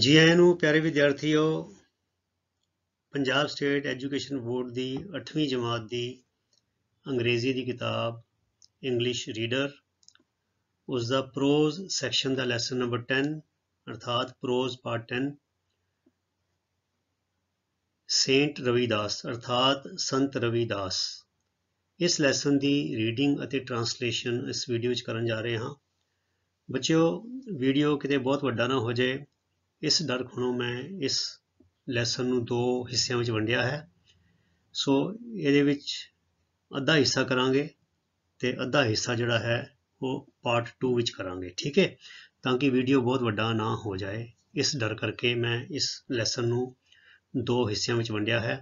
ਜੀ ਆਇਆਂ ਨੂੰ ਪਿਆਰੇ ਵਿਦਿਆਰਥੀਓ ਪੰਜਾਬ ਸਟੇਟ ਐਜੂਕੇਸ਼ਨ ਬੋਰਡ ਦੀ 8ਵੀਂ ਜਮਾਤ ਦੀ ਅੰਗਰੇਜ਼ੀ ਦੀ ਕਿਤਾਬ ਇੰਗਲਿਸ਼ ਰੀਡਰ ਉਸ ਦਾ ਪ੍ਰੋਜ਼ ਸੈਕਸ਼ਨ ਦਾ ਲੈਸਨ ਨੰਬਰ 10 ਅਰਥਾਤ ਪ੍ਰੋਜ਼ ਪਾਰਟ 10 ਸੇਂਟ ਰਵੀਦਾਸ ਅਰਥਾਤ ਸੰਤ ਰਵੀਦਾਸ ਇਸ ਲੈਸਨ ਦੀ ਰੀਡਿੰਗ ਅਤੇ ਟ੍ਰਾਂਸਲੇਸ਼ਨ ਇਸ ਵੀਡੀਓ 'ਚ ਕਰਨ ਜਾ ਰਹੇ ਹਾਂ ਬੱਚਿਓ ਵੀਡੀਓ ਕਿਤੇ ਬਹੁਤ ਵੱਡਾ ਨਾ ਹੋ ਜਾਏ ਇਸ ਡਰਕ ਨੂੰ ਮੈਂ ਇਸ ਲੈਸਨ ਨੂੰ ਦੋ ਹਿੱਸਿਆਂ ਵਿੱਚ ਵੰਡਿਆ ਹੈ ਸੋ ਇਹਦੇ ਵਿੱਚ ਅੱਧਾ ਹਿੱਸਾ ਕਰਾਂਗੇ ਤੇ ਅੱਧਾ ਹਿੱਸਾ ਜਿਹੜਾ ਹੈ ਉਹ ਪਾਰਟ 2 ਵਿੱਚ ਕਰਾਂਗੇ ਠੀਕ ਹੈ ਤਾਂ ਕਿ ਵੀਡੀਓ ਬਹੁਤ ਵੱਡਾ ਨਾ ਹੋ ਜਾਏ ਇਸ ਡਰ ਕਰਕੇ ਮੈਂ ਇਸ ਲੈਸਨ ਨੂੰ ਦੋ ਹਿੱਸਿਆਂ ਵਿੱਚ ਵੰਡਿਆ ਹੈ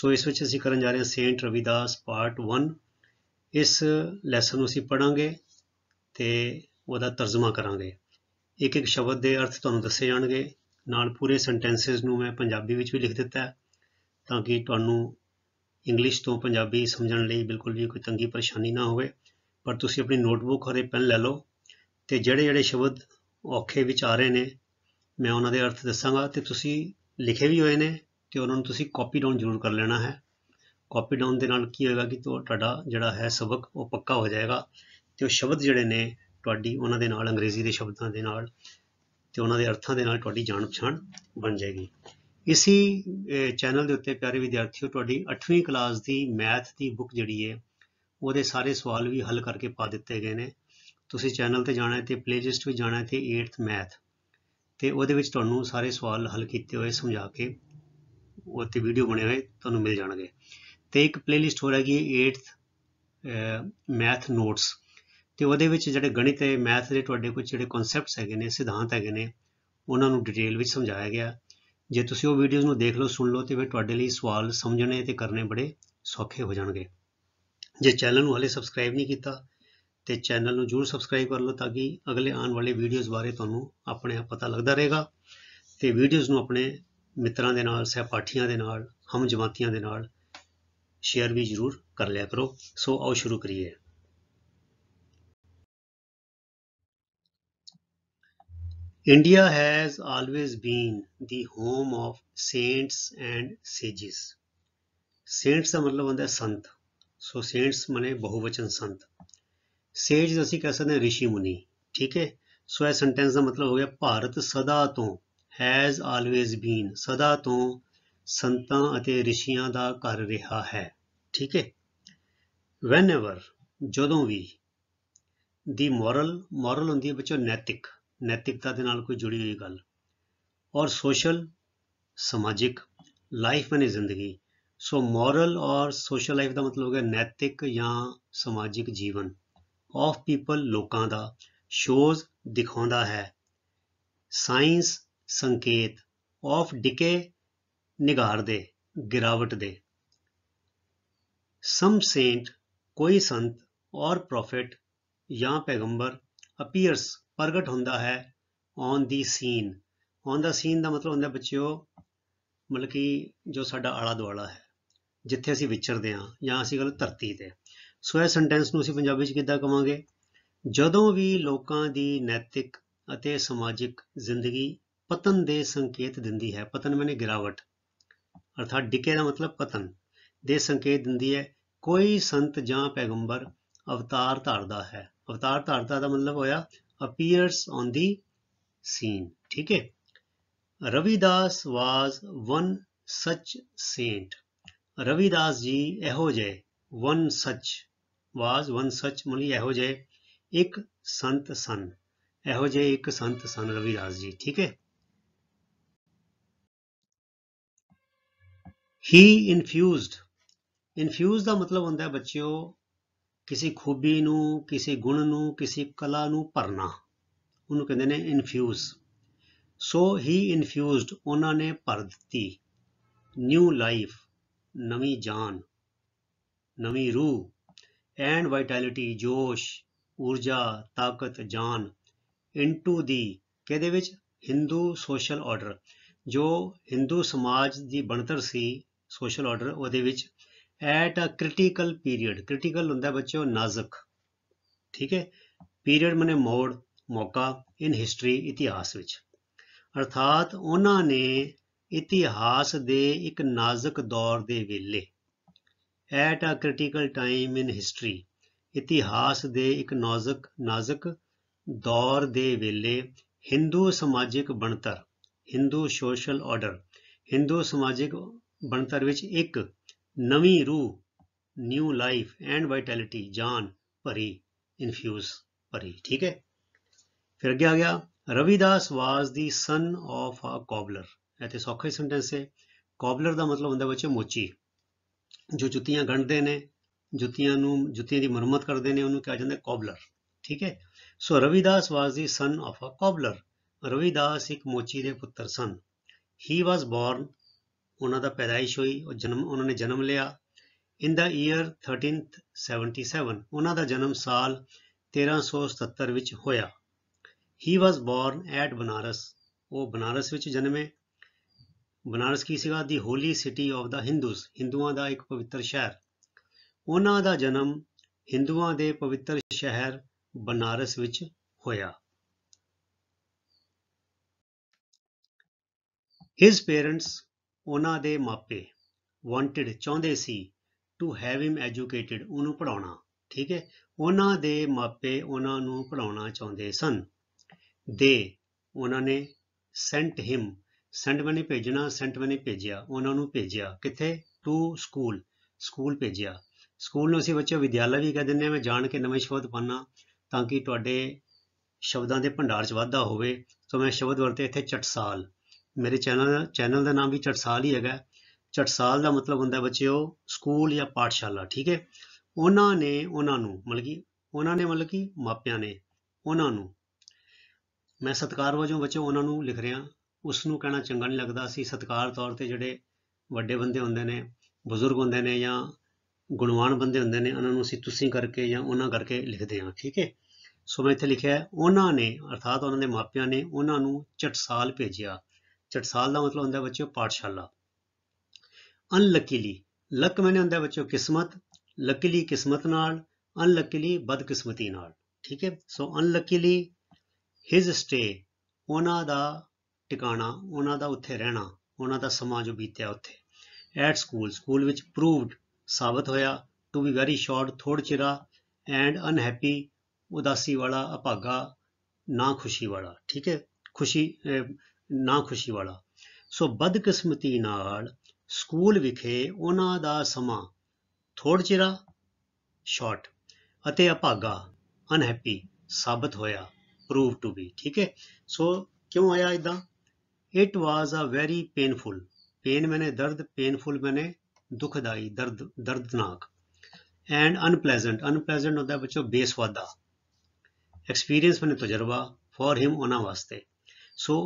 ਸੋ ਇਸ ਵਿੱਚ ਅਸੀਂ ਕਰਨ ਜਾ ਰਹੇ ਹਾਂ ਸੇਂਟ ਰਵਿਦਾਸ ਪਾਰਟ 1 ਇਸ ਲੈਸਨ ਨੂੰ ਅਸੀਂ ਪੜਾਂਗੇ ਤੇ ਉਹਦਾ ਤਰਜਮਾ ਕਰਾਂਗੇ ਇੱਕ ਇੱਕ ਸ਼ਬਦ ਦੇ ਅਰਥ ਤੁਹਾਨੂੰ ਦੱਸੇ ਜਾਣਗੇ ਨਾਲ ਪੂਰੇ ਸੈਂਟੈਂਸਸ ਨੂੰ ਮੈਂ ਪੰਜਾਬੀ ਵਿੱਚ ਵੀ ਲਿਖ ਦਿੱਤਾ ਹੈ ਤਾਂ ਕਿ ਤੁਹਾਨੂੰ ਇੰਗਲਿਸ਼ ਤੋਂ ਪੰਜਾਬੀ ਸਮਝਣ ਲਈ ਬਿਲਕੁਲ ਵੀ ਕੋਈ ਤੰਗੀ ਪਰੇਸ਼ਾਨੀ ਨਾ ਹੋਵੇ ਪਰ ਤੁਸੀਂ ਆਪਣੀ ਨੋਟਬੁੱਕ ਹਰੇ ਪੈਨ ਲੈ ਲਓ ਤੇ ਜਿਹੜੇ ਜਿਹੜੇ ਸ਼ਬਦ ਔਖੇ ਵਿੱਚ ਆ ਰਹੇ ਨੇ ਮੈਂ ਉਹਨਾਂ ਦੇ ਅਰਥ ਦੱਸਾਂਗਾ ਤੇ ਤੁਸੀਂ ਲਿਖੇ ਵੀ ਹੋਏ ਨੇ ਤੇ ਉਹਨਾਂ ਨੂੰ ਤੁਸੀਂ ਕਾਪੀ ਡਾਊਨ ਜ਼ਰੂਰ ਕਰ ਲੈਣਾ ਹੈ ਕਾਪੀ ਡਾਊਨ ਦੇ ਨਾਲ ਕੀ ਹੋਏਗਾ ਕਿ ਤੁਹਾਡਾ ਜਿਹੜਾ ਹੈ ਸਬਕ ਉਹ ਪੱਕਾ ਹੋ ਜਾਏਗਾ ਤੇ ਉਹ ਸ਼ਬਦ ਜਿਹੜੇ ਨੇ ਤੁਹਾਡੀ ਉਹਨਾਂ ਦੇ ਨਾਲ ਅੰਗਰੇਜ਼ੀ ਦੇ ਸ਼ਬਦਾਂ ਦੇ ਨਾਲ ਤੇ ਉਹਨਾਂ ਦੇ ਅਰਥਾਂ ਦੇ ਨਾਲ ਤੁਹਾਡੀ ਜਾਣ ਪਛਾਣ ਬਣ ਜਾਏਗੀ ਇਸੀ ਚੈਨਲ ਦੇ ਉੱਤੇ ਪਿਆਰੇ ਵਿਦਿਆਰਥੀਓ ਤੁਹਾਡੀ 8ਵੀਂ ਕਲਾਸ ਦੀ ਮੈਥ ਦੀ ਬੁੱਕ ਜਿਹੜੀ ਹੈ ਉਹਦੇ ਸਾਰੇ ਸਵਾਲ ਵੀ ਹੱਲ ਕਰਕੇ ਪਾ ਦਿੱਤੇ ਗਏ ਨੇ ਤੁਸੀਂ ਚੈਨਲ ਤੇ ਜਾਣਾ ਹੈ ਤੇ ਪਲੇਲਿਸਟ ਵੀ ਜਾਣਾ ਹੈ ਤੇ 8th ਮੈਥ ਤੇ ਉਹਦੇ ਵਿੱਚ ਤੁਹਾਨੂੰ ਸਾਰੇ ਸਵਾਲ ਹੱਲ ਕੀਤੇ ਹੋਏ ਸਮਝਾ ਕੇ ਉਹ ਤੇ ਵੀਡੀਓ ਬਣੇ ਹੋਏ ਤੁਹਾਨੂੰ ਮਿਲ ਜਾਣਗੇ ਤੇ ਇੱਕ ਪਲੇਲਿਸਟ ਹੋ ਰਹੀ ਹੈ 8th ਮੈਥ ਨੋਟਸ ਤੇ ਉਹਦੇ ਵਿੱਚ ਜਿਹੜੇ ਗਣਿਤ ਤੇ ਮੈਥ ਦੇ ਤੁਹਾਡੇ ਕੁਝ ਜਿਹੜੇ ਕਨਸੈਪਟਸ ਹੈਗੇ ਨੇ ਸਿਧਾਂਤ ਹੈਗੇ ਨੇ ਉਹਨਾਂ ਨੂੰ ਡਿਟੇਲ ਵਿੱਚ ਸਮਝਾਇਆ ਗਿਆ ਜੇ ਤੁਸੀਂ ਉਹ ਵੀਡੀਓਜ਼ ਨੂੰ ਦੇਖ ਲਓ ਸੁਣ ਲਓ ਤੇ ਫਿਰ ਤੁਹਾਡੇ ਲਈ ਸਵਾਲ ਸਮਝਣੇ ਤੇ ਕਰਨੇ ਬੜੇ ਸੌਖੇ ਹੋ ਜਾਣਗੇ ਜੇ ਚੈਨਲ ਨੂੰ ਹਲੇ ਸਬਸਕ੍ਰਾਈਬ ਨਹੀਂ ਕੀਤਾ ਤੇ ਚੈਨਲ ਨੂੰ ਜਰੂਰ ਸਬਸਕ੍ਰਾਈਬ ਕਰ ਲਓ ਤਾਂ ਕਿ ਅਗਲੇ ਆਉਣ ਵਾਲੇ ਵੀਡੀਓਜ਼ ਬਾਰੇ ਤੁਹਾਨੂੰ ਆਪਣੇ ਆਪ ਪਤਾ ਲੱਗਦਾ ਰਹੇਗਾ ਤੇ ਵੀਡੀਓਜ਼ ਨੂੰ ਆਪਣੇ ਮਿੱਤਰਾਂ ਦੇ ਨਾਲ ਸਹਿਪਾਠੀਆਂ ਦੇ ਨਾਲ ਹਮ ਜਮਾਤੀਆਂ ਦੇ ਨਾਲ ਸ਼ੇਅਰ ਵੀ ਜਰੂਰ ਕਰ ਲਿਆ ਕਰੋ ਸੋ ਆਓ ਸ਼ੁਰੂ ਕਰੀਏ India has always been the home of saints and sages. Saints ਦਾ ਮਤਲਬ ਹੁੰਦਾ ਸੰਤ ਸੋ saints ਮਨੇ ਬਹੁਵਚਨ ਸੰਤ Sages ਅਸੀਂ ਕਹਿ ਸਕਦੇ ਹਾਂ ਰਿਸ਼ੀ ਮੁਨੀ ਠੀਕ ਹੈ ਸੋ ਇਹ ਸੈਂਟੈਂਸ ਦਾ ਮਤਲਬ ਹੋ ਗਿਆ ਭਾਰਤ ਸਦਾ ਤੋਂ has always been ਸਦਾ ਤੋਂ ਸੰਤਾਂ ਅਤੇ ਰਿਸ਼ੀਆਂ ਦਾ ਘਰ ਰਿਹਾ ਹੈ ਠੀਕ ਹੈ Whenever ਜਦੋਂ ਵੀ the moral moral ਹੁੰਦੀ ਹੈ ਬੱਚੋ ਨੈਤਿਕ ਨੈਤਿਕਤਾ ਦੇ ਨਾਲ ਕੋਈ ਜੁੜੀ ਹੋਈ ਗੱਲ ਔਰ ਸੋਸ਼ਲ ਸਮਾਜਿਕ ਲਾਈਫ ਮੈਨੇ ਜ਼ਿੰਦਗੀ ਸੋ ਮੋਰਲ ਔਰ ਸੋਸ਼ਲ ਲਾਈਫ ਦਾ ਮਤਲਬ ਹੈ ਨੈਤਿਕ ਜਾਂ ਸਮਾਜਿਕ ਜੀਵਨ ਆਫ ਪੀਪਲ ਲੋਕਾਂ ਦਾ ਸ਼ੋਜ਼ ਦਿਖਾਉਂਦਾ ਹੈ ਸਾਇੰਸ ਸੰਕੇਤ ਆਫ ਡਿਕੇ ਨਿਗਾਰ ਦੇ ਗਿਰਾਵਟ ਦੇ ਸਮ ਸੇਂਟ ਕੋਈ ਸੰਤ ਔਰ ਪ੍ਰੋਫਿਟ ਜਾਂ ਪੈਗੰਬਰ ਅਪੀਅਰਸ ਪ੍ਰਗਟ ਹੁੰਦਾ ਹੈ on the scene on the scene ਦਾ ਮਤਲਬ ਹੁੰਦਾ ਬੱਚਿਓ ਮਤਲਬ ਕਿ ਜੋ ਸਾਡਾ ਆਲਾ ਦੁਆਲਾ ਹੈ ਜਿੱਥੇ ਅਸੀਂ ਵਿਚਰਦੇ ਹਾਂ ਜਾਂ ਅਸੀਂ ਗੱਲ ਧਰਤੀ ਤੇ ਸੋ ਇਹ ਸੈਂਟੈਂਸ ਨੂੰ ਅਸੀਂ ਪੰਜਾਬੀ ਚ ਕਿੱਦਾਂ ਕਵਾਂਗੇ ਜਦੋਂ ਵੀ ਲੋਕਾਂ ਦੀ ਨੈਤਿਕ ਅਤੇ ਸਮਾਜਿਕ ਜ਼ਿੰਦਗੀ ਪਤਨ ਦੇ ਸੰਕੇਤ ਦਿੰਦੀ ਹੈ ਪਤਨ ਮੈਨੇ ਗਿਰਾਵਟ ਅਰਥਾਤ ਡਿਕੇ ਦਾ ਮਤਲਬ ਪਤਨ ਦੇ ਸੰਕੇਤ ਦਿੰਦੀ ਹੈ ਕੋਈ ਸੰਤ ਜਾਂ ਪੈਗੰਬਰ ਅਵਤਾਰ ਧਾਰਦਾ ਹੈ ਅਵਤਾਰ ਧਾਰਤਾ ਦਾ ਮਤਲਬ ਹੋਇਆ ਅਪੀਅਰਸ ਔਨ ਦੀ ਸੀਨ ਠੀਕ ਹੈ Ravidas was one such saint Ravidas ji ਇਹੋ ਜੇ ਵਨ ਸੱਚ ਵਾਸ ਵਨ ਸੱਚ ਮਨੀ ਇਹੋ ਜੇ ਇੱਕ ਸੰਤ ਸਨ ਇਹੋ ਜੇ ਇੱਕ ਸੰਤ ਸਨ ਰਵਿਦਾਸ ਜੀ ਠੀਕ ਹੈ ਹੀ ਇਨਫਿਊਜ਼ਡ ਇਨਫਿਊਜ਼ ਦਾ ਮਤਲਬ ਹੁੰਦਾ ਹੈ ਬੱਚਿਓ ਕਿਸੇ ਖੂਬੀ ਨੂੰ ਕਿਸੇ ਗੁਣ ਨੂੰ ਕਿਸੇ ਕਲਾ ਨੂੰ ਭਰਨਾ ਉਹਨੂੰ ਕਹਿੰਦੇ ਨੇ ਇਨਫਿਊਜ਼ ਸੋ ਹੀ ਇਨਫਿਊਜ਼ਡ ਉਹਨਾਂ ਨੇ ਭਰ ਦਿੱਤੀ ਨਿਊ ਲਾਈਫ ਨਵੀਂ ਜਾਨ ਨਵੀਂ ਰੂਹ ਐਂਡ ਵਾਈਟੈਲਿਟੀ ਜੋਸ਼ ਊਰਜਾ ਤਾਕਤ ਜਾਨ ਇਨਟੂ ਦੀ ਕਿਹਦੇ ਵਿੱਚ ਹਿੰਦੂ ਸੋਸ਼ਲ ਆਰਡਰ ਜੋ ਹਿੰਦੂ ਸਮਾਜ ਦੀ ਬਣਤਰ ਸੀ ਸੋਸ਼ਲ ਆਰਡਰ ਉਹਦੇ ਵਿੱਚ at a critical period critical ਹੁੰਦਾ ਬੱਚਿਓ ਨਾਜ਼ੁਕ ਠੀਕ ਹੈ ਪੀਰੀਅਡ ਮਨੇ ਮੋੜ ਮੌਕਾ ਇਨ ਹਿਸਟਰੀ ਇਤਿਹਾਸ ਵਿੱਚ ਅਰਥਾਤ ਉਹਨਾਂ ਨੇ ਇਤਿਹਾਸ ਦੇ ਇੱਕ ਨਾਜ਼ੁਕ ਦੌਰ ਦੇ ਵੇਲੇ at a critical time in history ਇਤਿਹਾਸ ਦੇ ਇੱਕ ਨਾਜ਼ੁਕ ਨਾਜ਼ੁਕ ਦੌਰ ਦੇ ਵੇਲੇ Hindu ਸਮਾਜਿਕ ਬਣਤਰ Hindu ਸੋਸ਼ਲ ਆਰਡਰ Hindu ਸਮਾਜਿਕ ਬਣਤਰ ਵਿੱਚ ਇੱਕ ਨਵੀਂ ਰੂਹ ਨਿਊ ਲਾਈਫ ਐਂਡ ਵਾਈਟੈਲਿਟੀ ਜਾਨ ਭਰੀ ਇਨਫਿਊਜ਼ ਭਰੀ ਠੀਕ ਹੈ ਫਿਰ ਅੱਗੇ ਆ ਗਿਆ Ravidas was the son of a cobbler ਇਹ ਤੇ ਸੌਖਾ ਹੀ ਸੈਂਟੈਂਸ ਹੈ ਕੋਬਲਰ ਦਾ ਮਤਲਬ ਹੁੰਦਾ ਬੱਚੇ ਮੋਚੀ ਜੋ ਜੁੱਤੀਆਂ ਗੰਢਦੇ ਨੇ ਜੁੱਤੀਆਂ ਨੂੰ ਜੁੱਤੀਆਂ ਦੀ ਮੁਰੰਮਤ ਕਰਦੇ ਨੇ ਉਹਨੂੰ ਕਿਹਾ ਜਾਂਦਾ ਕੋਬਲਰ ਠੀਕ ਹੈ so Ravidas was the son of a cobbler Ravidas ਇੱਕ ਮੋਚੀ ਦੇ ਪੁੱਤਰ ਸਨ ਹੀ ਵਾਸ ਬੋਰਨ ਉਹਨਾਂ ਦਾ ਪੈਦਾਇਸ਼ ਹੋਈ ਉਹ ਜਨਮ ਉਹਨਾਂ ਨੇ ਜਨਮ ਲਿਆ ਇਨ ਦਾ ਈਅਰ 1377 ਉਹਨਾਂ ਦਾ ਜਨਮ ਸਾਲ 1377 ਵਿੱਚ ਹੋਇਆ he was born at Banaras ਉਹ ਬਨਾਰਸ ਵਿੱਚ ਜਨਮੇ ਬਨਾਰਸ ਕੀ ਸੀਗਾ the holy city of the Hindus ਹਿੰਦੂਆਂ ਦਾ ਇੱਕ ਪਵਿੱਤਰ ਸ਼ਹਿਰ ਉਹਨਾਂ ਦਾ ਜਨਮ ਹਿੰਦੂਆਂ ਦੇ ਪਵਿੱਤਰ ਸ਼ਹਿਰ ਬਨਾਰਸ ਵਿੱਚ ਹੋਇਆ his parents ਉਹਨਾਂ ਦੇ ਮਾਪੇ ਵਾਂਟਡ ਚਾਹੁੰਦੇ ਸੀ ਟੂ ਹੈਵ ਹਿਮ ਐਜੂਕੇਟਿਡ ਉਹਨੂੰ ਪੜਾਉਣਾ ਠੀਕ ਹੈ ਉਹਨਾਂ ਦੇ ਮਾਪੇ ਉਹਨਾਂ ਨੂੰ ਪੜਾਉਣਾ ਚਾਹੁੰਦੇ ਸਨ ਦੇ ਉਹਨਾਂ ਨੇ ਸੈਂਟ ਹਿਮ ਸੈਂਟ ਮਨੀ ਭੇਜਣਾ ਸੈਂਟ ਮਨੀ ਭੇਜਿਆ ਉਹਨਾਂ ਨੂੰ ਭੇਜਿਆ ਕਿੱਥੇ ਟੂ ਸਕੂਲ ਸਕੂਲ ਭੇਜਿਆ ਸਕੂਲ ਨੂੰ ਅਸੀਂ ਬੱਚੇ ਵਿਦਿਆਲਾ ਵੀ ਕਹਿ ਦਿੰਦੇ ਆ ਮੈਂ ਜਾਣ ਕੇ ਨਵੇਂ ਸ਼ਬਦ ਪਾਣਾ ਤਾਂ ਕਿ ਤੁਹਾਡੇ ਸ਼ਬਦਾਂ ਦੇ ਭੰਡਾਰ 'ਚ ਵਾਧਾ ਹੋਵੇ ਸੋ ਮੈਂ ਸ਼ਬਦ ਵਰਤੇ ਇੱਥੇ ਚਟਸਾਲ ਮੇਰੇ ਚੈਨਲ ਚੈਨਲ ਦਾ ਨਾਮ ਵੀ ਚਟਸਾਲ ਹੀ ਹੈਗਾ ਚਟਸਾਲ ਦਾ ਮਤਲਬ ਹੁੰਦਾ ਬੱਚਿਓ ਸਕੂਲ ਜਾਂ ਪਾਠਸ਼ਾਲਾ ਠੀਕ ਹੈ ਉਹਨਾਂ ਨੇ ਉਹਨਾਂ ਨੂੰ ਮਤਲਬ ਕਿ ਉਹਨਾਂ ਨੇ ਮਤਲਬ ਕਿ ਮਾਪਿਆਂ ਨੇ ਉਹਨਾਂ ਨੂੰ ਮੈਂ ਸਤਕਾਰ ਵਜੋਂ ਬੱਚਿਓ ਉਹਨਾਂ ਨੂੰ ਲਿਖ ਰਿਹਾ ਉਸ ਨੂੰ ਕਹਿਣਾ ਚੰਗਾ ਨਹੀਂ ਲੱਗਦਾ ਸੀ ਸਤਕਾਰ ਤੌਰ ਤੇ ਜਿਹੜੇ ਵੱਡੇ ਬੰਦੇ ਹੁੰਦੇ ਨੇ ਬਜ਼ੁਰਗ ਹੁੰਦੇ ਨੇ ਜਾਂ ਗੁਣਵਾਨ ਬੰਦੇ ਹੁੰਦੇ ਨੇ ਉਹਨਾਂ ਨੂੰ ਅਸੀਂ ਤੁਸੀਂ ਕਰਕੇ ਜਾਂ ਉਹਨਾਂ ਕਰਕੇ ਲਿਖਦੇ ਹਾਂ ਠੀਕ ਹੈ ਸੋ ਮੈਂ ਇੱਥੇ ਲਿਖਿਆ ਉਹਨਾਂ ਨੇ ਅਰਥਾਤ ਉਹਨਾਂ ਦੇ ਮਾਪਿਆਂ ਨੇ ਉਹਨਾਂ ਨੂੰ ਚਟਸਾਲ ਭੇਜਿਆ ਚਟਸਾਲ ਦਾ ਮਤਲਬ ਹੁੰਦਾ ਬੱਚਿਓ ਪਾਠਸ਼ਾਲਾ ਅਨਲੱਕੀਲੀ ਲੱਕ ਮੈਨੇ ਹੁੰਦਾ ਬੱਚਿਓ ਕਿਸਮਤ ਲੱਕੀਲੀ ਕਿਸਮਤ ਨਾਲ ਅਨਲੱਕੀਲੀ ਬਦਕਿਸਮਤੀ ਨਾਲ ਠੀਕ ਹੈ ਸੋ ਅਨਲੱਕੀਲੀ ਹਿਜ ਸਟੇ ਉਹਨਾਂ ਦਾ ਟਿਕਾਣਾ ਉਹਨਾਂ ਦਾ ਉੱਥੇ ਰਹਿਣਾ ਉਹਨਾਂ ਦਾ ਸਮਾਂ ਜੋ ਬੀਤਿਆ ਉੱਥੇ ਐਟ ਸਕੂਲ ਸਕੂਲ ਵਿੱਚ ਪ੍ਰੂਵਡ ਸਾਬਤ ਹੋਇਆ ਟੂ ਬੀ ਵੈਰੀ ਸ਼ਾਰਟ ਥੋੜ ਚਿਰਾ ਐਂਡ ਅਨਹੈਪੀ ਉਦਾਸੀ ਵਾਲਾ ਅਭਾਗਾ ਨਾ ਖੁਸ਼ੀ ਵਾਲਾ ਠੀਕ ਹੈ ਖੁਸ਼ੀ ਨਾ ਖੁਸ਼ੀ ਵਾਲਾ ਸੋ ਬਦਕਿਸਮਤੀ ਨਾਲ ਸਕੂਲ ਵਿਖੇ ਉਹਨਾਂ ਦਾ ਸਮਾਂ ਥੋੜ ਚਿਰਾ ਸ਼ਾਰਟ ਅਤੇ ਅਪਾਗਾ ਅਨਹੈਪੀ ਸਾਬਤ ਹੋਇਆ ਪ੍ਰੂਵ ਟੂ ਬੀ ਠੀਕ ਹੈ ਸੋ ਕਿਉਂ ਆਇਆ ਇਦਾਂ it was a very painful pain ਮੈਨੇ ਦਰਦ ਪੇਨਫੁਲ ਮੈਨੇ ਦੁਖਦਾਈ ਦਰਦ ਦਰਦਨਾਕ ਐਂਡ ਅਨਪਲੇਜ਼ੈਂਟ ਅਨਪਲੇਜ਼ੈਂਟ ਹੁੰਦਾ ਬੱਚੋ ਬੇਸਵਾਦਾ ਐਕਸਪੀਰੀਅੰਸ ਮੈਨੇ ਤਜਰਬਾ ਫॉर ਹਿਮ ਉਹਨਾਂ ਵਾਸਤੇ ਸੋ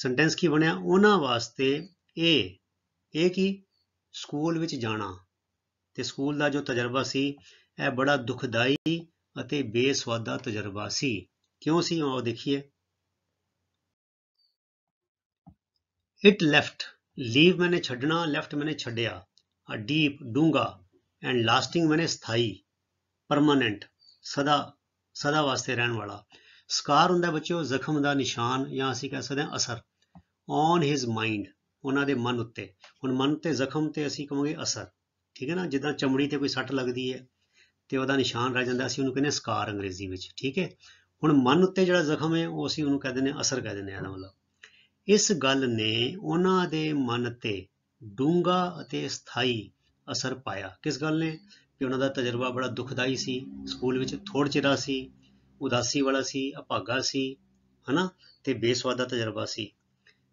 ਸੈਂਟੈਂਸ ਕੀ ਬਣਿਆ ਉਹਨਾਂ ਵਾਸਤੇ ਇਹ ਇਹ ਕੀ ਸਕੂਲ ਵਿੱਚ ਜਾਣਾ ਤੇ ਸਕੂਲ ਦਾ ਜੋ ਤਜਰਬਾ ਸੀ ਇਹ ਬੜਾ ਦੁਖਦਾਈ ਅਤੇ ਬੇਸਵਾਦਾ ਤਜਰਬਾ ਸੀ ਕਿਉਂ ਸੀ ਉਹ ਦੇਖੀਏ ਇਟ ਲੈਫਟ ਲੀਵ ਮੈਨੇ ਛੱਡਣਾ ਲੈਫਟ ਮੈਨੇ ਛੱਡਿਆ ਅ ਡੀਪ ਡੂੰਗਾ ਐਂਡ ਲਾਸਟਿੰਗ ਮੈਨੇ ਸਥਾਈ ਪਰਮਨੈਂਟ ਸਦਾ ਸਦਾ ਵਾਸਤੇ ਰਹਿਣ ਵਾਲਾ ਸਕਾਰ ਹੁੰਦਾ ਬੱਚਿਓ ਜ਼ਖਮ ਦਾ ਨਿਸ਼ਾਨ ਜਾਂ ਅਸੀਂ ਕਹਿ ਸਕਦੇ ਹਾਂ ਅਸਰ ਔਨ ਹਿਸ ਮਾਈਂਡ ਉਹਨਾਂ ਦੇ ਮਨ ਉੱਤੇ ਹੁਣ ਮਨ ਤੇ ਜ਼ਖਮ ਤੇ ਅਸੀਂ ਕਹਾਂਗੇ ਅਸਰ ਠੀਕ ਹੈ ਨਾ ਜਿੱਦਾਂ ਚਮੜੀ ਤੇ ਕੋਈ ਸੱਟ ਲੱਗਦੀ ਹੈ ਤੇ ਉਹਦਾ ਨਿਸ਼ਾਨ ਰਹਿ ਜਾਂਦਾ ਅਸੀਂ ਉਹਨੂੰ ਕਹਿੰਦੇ ਸਕਾਰ ਅੰਗਰੇਜ਼ੀ ਵਿੱਚ ਠੀਕ ਹੈ ਹੁਣ ਮਨ ਉੱਤੇ ਜਿਹੜਾ ਜ਼ਖਮ ਹੈ ਉਹ ਅਸੀਂ ਉਹਨੂੰ ਕਹਿੰਦੇ ਨੇ ਅਸਰ ਕਹਿੰਦੇ ਨੇ ਇਹਦਾ ਮਤਲਬ ਇਸ ਗੱਲ ਨੇ ਉਹਨਾਂ ਦੇ ਮਨ ਤੇ ਡੂੰਗਾ ਅਤੇ ਸਥਾਈ ਅਸਰ ਪਾਇਆ ਕਿਸ ਗੱਲ ਨੇ ਕਿ ਉਹਨਾਂ ਦਾ ਤਜਰਬਾ ਬੜਾ ਦੁਖਦਾਈ ਸੀ ਸਕੂਲ ਵਿੱਚ ਥੋੜ ਚਿਰਾ ਸੀ ਉਦਾਸੀ ਵਾਲਾ ਸੀ ਅਭਾਗਾ ਸੀ ਹਨਾ ਤੇ ਬੇਸਵਾਦਾ ਤਜਰਬਾ ਸੀ